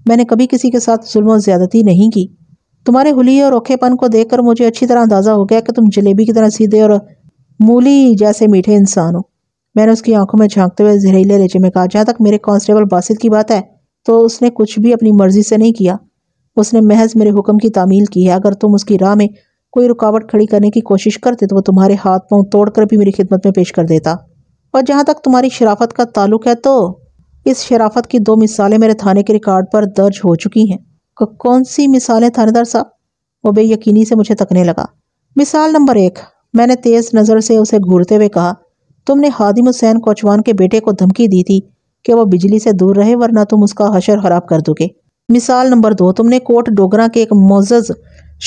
मैंने कभी किसी के साथ जुल्म ज़्यादती नहीं की तुम्हारे हुली और औखेपन को देखकर मुझे अच्छी तरह अंदाज़ा हो गया कि तुम जलेबी की तरह सीधे और मूली जैसे मीठे इंसान हो मैंने उसकी आंखों में झांकते हुए जहरीले लहजे में कहा जहाँ तक मेरे कांस्टेबल बासित की बात है तो उसने कुछ भी अपनी मर्जी से नहीं किया उसने महज मेरे हुक्म की तामील की है अगर तुम उसकी राह में कोई रुकावट खड़ी करने की कोशिश करते तो वो तुम्हारे हाथ पाँव तोड़कर भी मेरी खिदमत में पेश कर देता और जहाँ तक तुम्हारी शराफत का ताल्लुक है तो इस शराफत की दो मिसालें मेरे थाने के रिकॉर्ड पर दर्ज हो चुकी हैं कौन सी मिसालें थानेदार साहब वो बेयकीनी से मुझे तकने लगा मिसाल नंबर एक मैंने तेज़ नज़र से उसे घूरते हुए कहा तुमने हादिम हुसैन कोचवान के बेटे को धमकी दी थी कि वह बिजली से दूर रहे वरना तुम उसका हशर खराब कर दोगे मिसाल नंबर दो तुमने कोट डोगरा के एक मोज़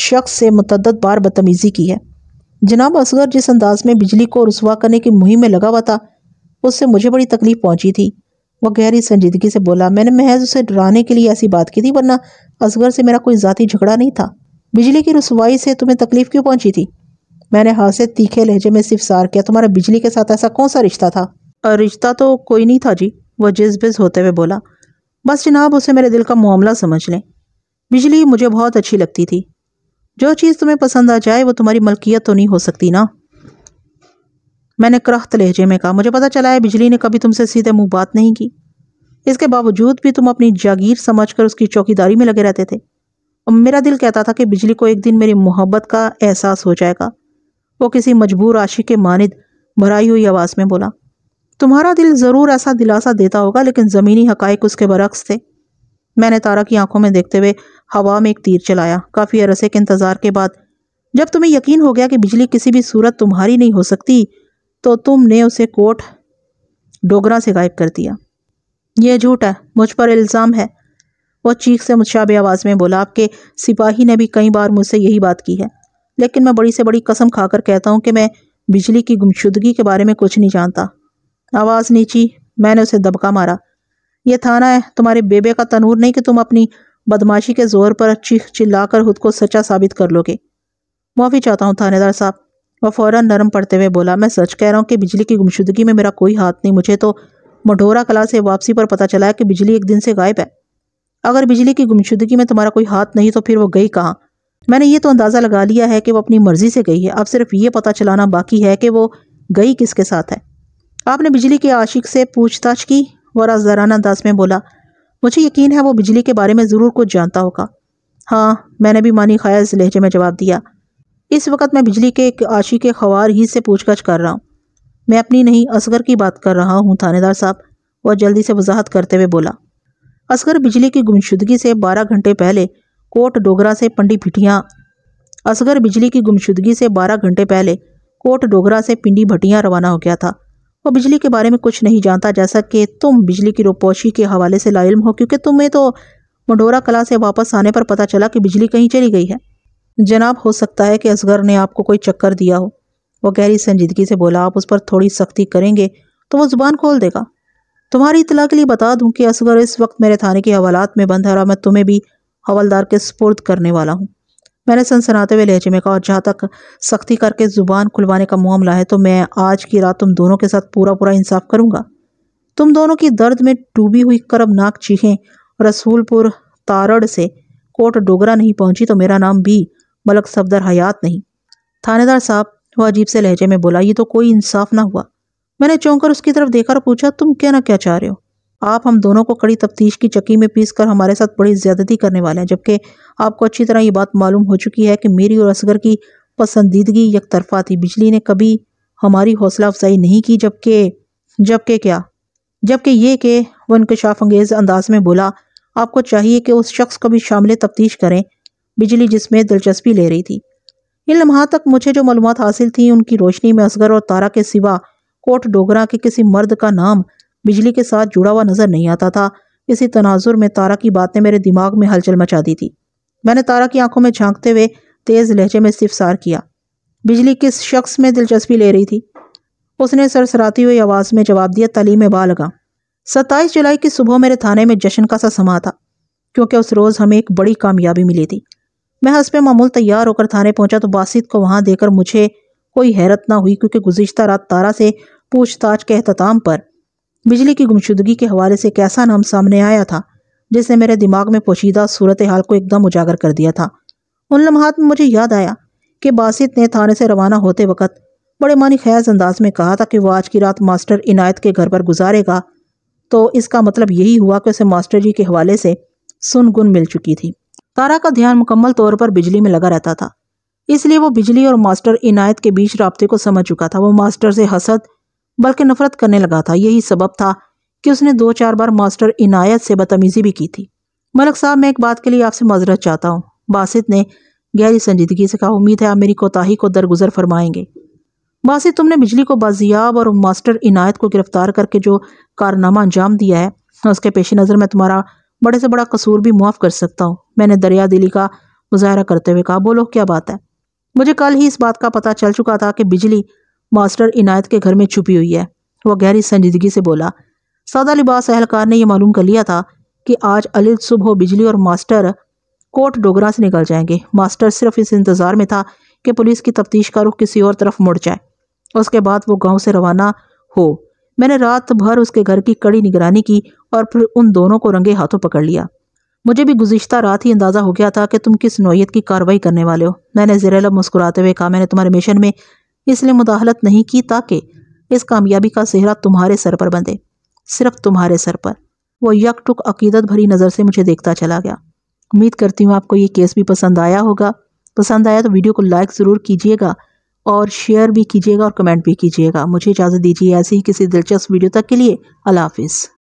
शख्स से मतदद बार बदतमीज़ी की है जनाब असगर जिस अंदाज में बिजली को रसुवा करने की मुहिम में लगा हुआ था उससे मुझे बड़ी तकलीफ पहुंची थी वह गहरी संजीदगी से बोला मैंने महज उसे डराने के लिए ऐसी बात की थी वरना असगर से मेरा कोई ज़ाती झगड़ा नहीं था बिजली की रसवाई से तुम्हें तकलीफ क्यों पहुंची थी मैंने हाथ से तीखे लहजे में सिर्फ सार किया तुम्हारा बिजली के साथ ऐसा कौन सा रिश्ता था रिश्ता तो कोई नहीं था जी वह जिस होते हुए बोला बस जनाब उसे मेरे दिल का मामला समझ लें बिजली मुझे बहुत अच्छी लगती थी जो चीज़ तुम्हें पसंद आ जाए वो तुम्हारी मलकियत तो नहीं हो सकती ना मैंने क्रख्त लहजे में कहा मुझे पता चला है बिजली ने कभी तुमसे सीधे मुंह बात नहीं की इसके बावजूद भी तुम अपनी जागीर समझकर उसकी चौकीदारी में लगे रहते थे और मेरा दिल कहता था कि बिजली को एक दिन मेरी मोहब्बत का एहसास हो जाएगा वो किसी मजबूर आशिक के मानद भराई हुई आवाज़ में बोला तुम्हारा दिल ज़रूर ऐसा दिलासा देता होगा लेकिन ज़मीनी हकायक उसके बरक्स थे मैंने तारा की आंखों में देखते हुए हवा में एक तीर चलाया काफ़ी अरसे के इंतज़ार के बाद जब तुम्हें यकीन हो गया कि बिजली किसी भी सूरत तुम्हारी नहीं हो सकती तो तुमने उसे कोट डोगरा से गायब कर दिया यह झूठ है मुझ पर इल्ज़ाम है वह चीख से मुझाबे आवाज़ में बोला आपके सिपाही ने भी कई बार मुझसे यही बात की है लेकिन मैं बड़ी से बड़ी कसम खाकर कहता हूँ कि मैं बिजली की गुमशुदगी के बारे में कुछ नहीं जानता आवाज़ नीची मैंने उसे दबका मारा ये थाना है तुम्हारे बेबे का तनूर नहीं कि तुम अपनी बदमाशी के जोर पर चीख चिल्लाकर खुद को सच्चा साबित कर लोगे माफ़ी चाहता हूँ थानेदार साहब वह फ़ौरन नरम पड़ते हुए बोला मैं सच कह रहा हूँ कि बिजली की गुमशुदगी में मेरा कोई हाथ नहीं मुझे तो मढोरा कला से वापसी पर पता चला है कि बिजली एक दिन से गायब है अगर बिजली की गुमशुदगी में तुम्हारा कोई हाथ नहीं तो फिर वो गई कहाँ मैंने ये तो अंदाज़ा लगा लिया है कि वो अपनी मर्ज़ी से गई है अब सिर्फ ये पता चलाना बाकी है कि वो गई किसके साथ है आपने बिजली के आशिक से पूछताछ की वरा जराना अंदाज में बोला मुझे यकीन है वो बिजली के बारे में ज़रूर कुछ जानता होगा हाँ मैंने भी मानी खयाज लहजे में जवाब दिया इस वक्त मैं बिजली के आशी के खवार ही से पूछताछ कर रहा हूँ मैं अपनी नहीं असगर की बात कर रहा हूँ थानेदार साहब वह जल्दी से वजाहत करते हुए बोला असगर बिजली की गुमशुदगी से बारह घंटे पहले कोट डोगरा से पंडी भिटिया असगर बिजली की गुमशुदगी से 12 घंटे पहले कोट डोगरा से पिंडी भटिया रवाना हो गया था वो बिजली के बारे में कुछ नहीं जानता जैसा कि तुम बिजली की रोपोशी के हवाले से लाइल्म हो क्योंकि तुम्हें तो मंडोरा कला से वापस आने पर पता चला कि बिजली कहीं चली गई है जनाब हो सकता है कि असगर ने आपको कोई चक्कर दिया हो वह गहरी संजीदगी से बोला आप उस पर थोड़ी सख्ती करेंगे तो वह ज़ुबान खोल देगा तुम्हारी इतला के लिए बता दूं कि असगर इस वक्त मेरे थाने के हवालात में बंद है और मैं तुम्हें भी हवलदार के स्पुर्द करने वाला हूँ मैंने सनसनाते हुए लहजे में कहा और जहाँ तक सख्ती करके ज़ुबान खुलवाने का मामला है तो मैं आज की रात तुम दोनों के साथ पूरा पूरा इंसाफ करूँगा तुम दोनों की दर्द में डूबी हुई करबनाक चीखें रसूलपुर तारड़ से कोट डोगरा नहीं पहुँची तो मेरा नाम भी मलक सफदर हयात नहीं थानेदार साहब वह अजीब से लहजे में बोला ये तो कोई इंसाफ ना हुआ मैंने चौंक कर उसकी तरफ देखा और पूछा तुम क्या ना क्या चाह रहे हो आप हम दोनों को कड़ी तफ्तीश की चक्की में पीस कर हमारे साथ बड़ी ज्यादती करने वाले हैं जबकि आपको अच्छी तरह ये बात मालूम हो चुकी है कि मेरी और असगर की पसंदीदगी यक तरफा थी बिजली ने कभी हमारी हौसला अफजाई नहीं की जबकि जबकि क्या जबकि ये कि वह इनकशाफ अंगेज अंदाज में बोला आपको चाहिए कि उस शख्स को भी शामिल तफ्तीश करें बिजली जिसमें दिलचस्पी ले रही थी इन लम्हा तक मुझे जो मालूम हासिल थी उनकी रोशनी में असगर और तारा के सिवा कोट डोगरा के किसी मर्द का नाम बिजली के साथ जुड़ा हुआ नजर नहीं आता था इसी तनाजुर में तारा की बातें मेरे दिमाग में हलचल मचा दी थी मैंने तारा की आंखों में झांकते हुए तेज़ लहजे में इस्तफसार किया बिजली किस शख्स में दिलचस्पी ले रही थी उसने सरसराती हुई आवाज़ में जवाब दिया तली में बा लगा सत्ताईस जुलाई की सुबह मेरे थाने में जश्न का सा समा था क्योंकि उस रोज़ हमें एक बड़ी कामयाबी मिली थी मैं हंसप मामूल तैयार होकर थाने पहुंचा तो बासित को वहां देकर मुझे कोई हैरत ना हुई क्योंकि गुजश्ता रात तारा से पूछताछ के अहतमाम पर बिजली की गुमशुदगी के हवाले से एक ऐसा नाम सामने आया था जिसने मेरे दिमाग में पोशीदा सूरत हाल को एकदम उजागर कर दिया था उन लम्हात में मुझे याद आया कि बासित ने थाने से रवाना होते वक्त बड़े मानी खैज अंदाज में कहा था कि वह आज की रात मास्टर इनायत के घर पर गुजारेगा तो इसका मतलब यही हुआ कि उसे मास्टर जी के हवाले से सुनगुन मिल चुकी थी तारा का ध्यान मुकम्मल तौर पर बिजली में लगा रहता था इसलिए वो बिजली और मास्टर इनायत के बीच रबते को समझ चुका था वो मास्टर से हसद बल्कि नफरत करने लगा था यही सबब था कि उसने दो चार बार मास्टर इनायत से बदतमीज़ी भी की थी मलक साहब मैं एक बात के लिए आपसे मजरत चाहता हूँ बासित ने गहरी संजीदगी से कहा उम्मीद है आप मेरी कोताही को दरगुजर फरमाएंगे बासित तुमने बिजली को बाजियाब और मास्टर इनायत को गिरफ्तार करके जो कारनामा अंजाम दिया है उसके पेश नज़र मैं तुम्हारा बड़े से बड़ा कसूर भी मुआफ़ कर सकता हूँ मैंने दरिया दिली का मुजाहरा करते हुए कहा बोलो क्या बात है मुझे कल ही इस बात का पता चल चुका था कि बिजली मास्टर इनायत के घर में छुपी हुई है वह गहरी संजीदगी से बोला सादा लिबास अहलकार ने यह मालूम कर लिया था कि आज अलिल सुबह बिजली और मास्टर कोट डोगरा से निकल जाएंगे मास्टर सिर्फ इस इंतज़ार में था कि पुलिस की तफ्तीश का रुख किसी और तरफ मुड़ जाए उसके बाद वो गांव से रवाना हो मैंने रात भर उसके घर की कड़ी निगरानी की और फिर उन दोनों को रंगे हाथों पकड़ लिया मुझे भी गुजशत रात ही अंदाज़ा हो गया था कि तुम किस नोयत की कार्रवाई करने वाले हो मैंने जरेला मुस्कुराते हुए कहा मैंने तुम्हारे मिशन में इसलिए मुदाहलत नहीं की ताकि इस कामयाबी का सेहरा तुम्हारे सर पर बंधे सिर्फ तुम्हारे सर पर वो यकटुक अकीदत भरी नज़र से मुझे देखता चला गया उम्मीद करती हूँ आपको ये केस भी पसंद आया होगा पसंद आया तो वीडियो को लाइक ज़रूर कीजिएगा और शेयर भी कीजिएगा और कमेंट भी कीजिएगा मुझे इजाज़त दीजिए ऐसे ही किसी दिलचस्प वीडियो तक के लिए अला हाफिज़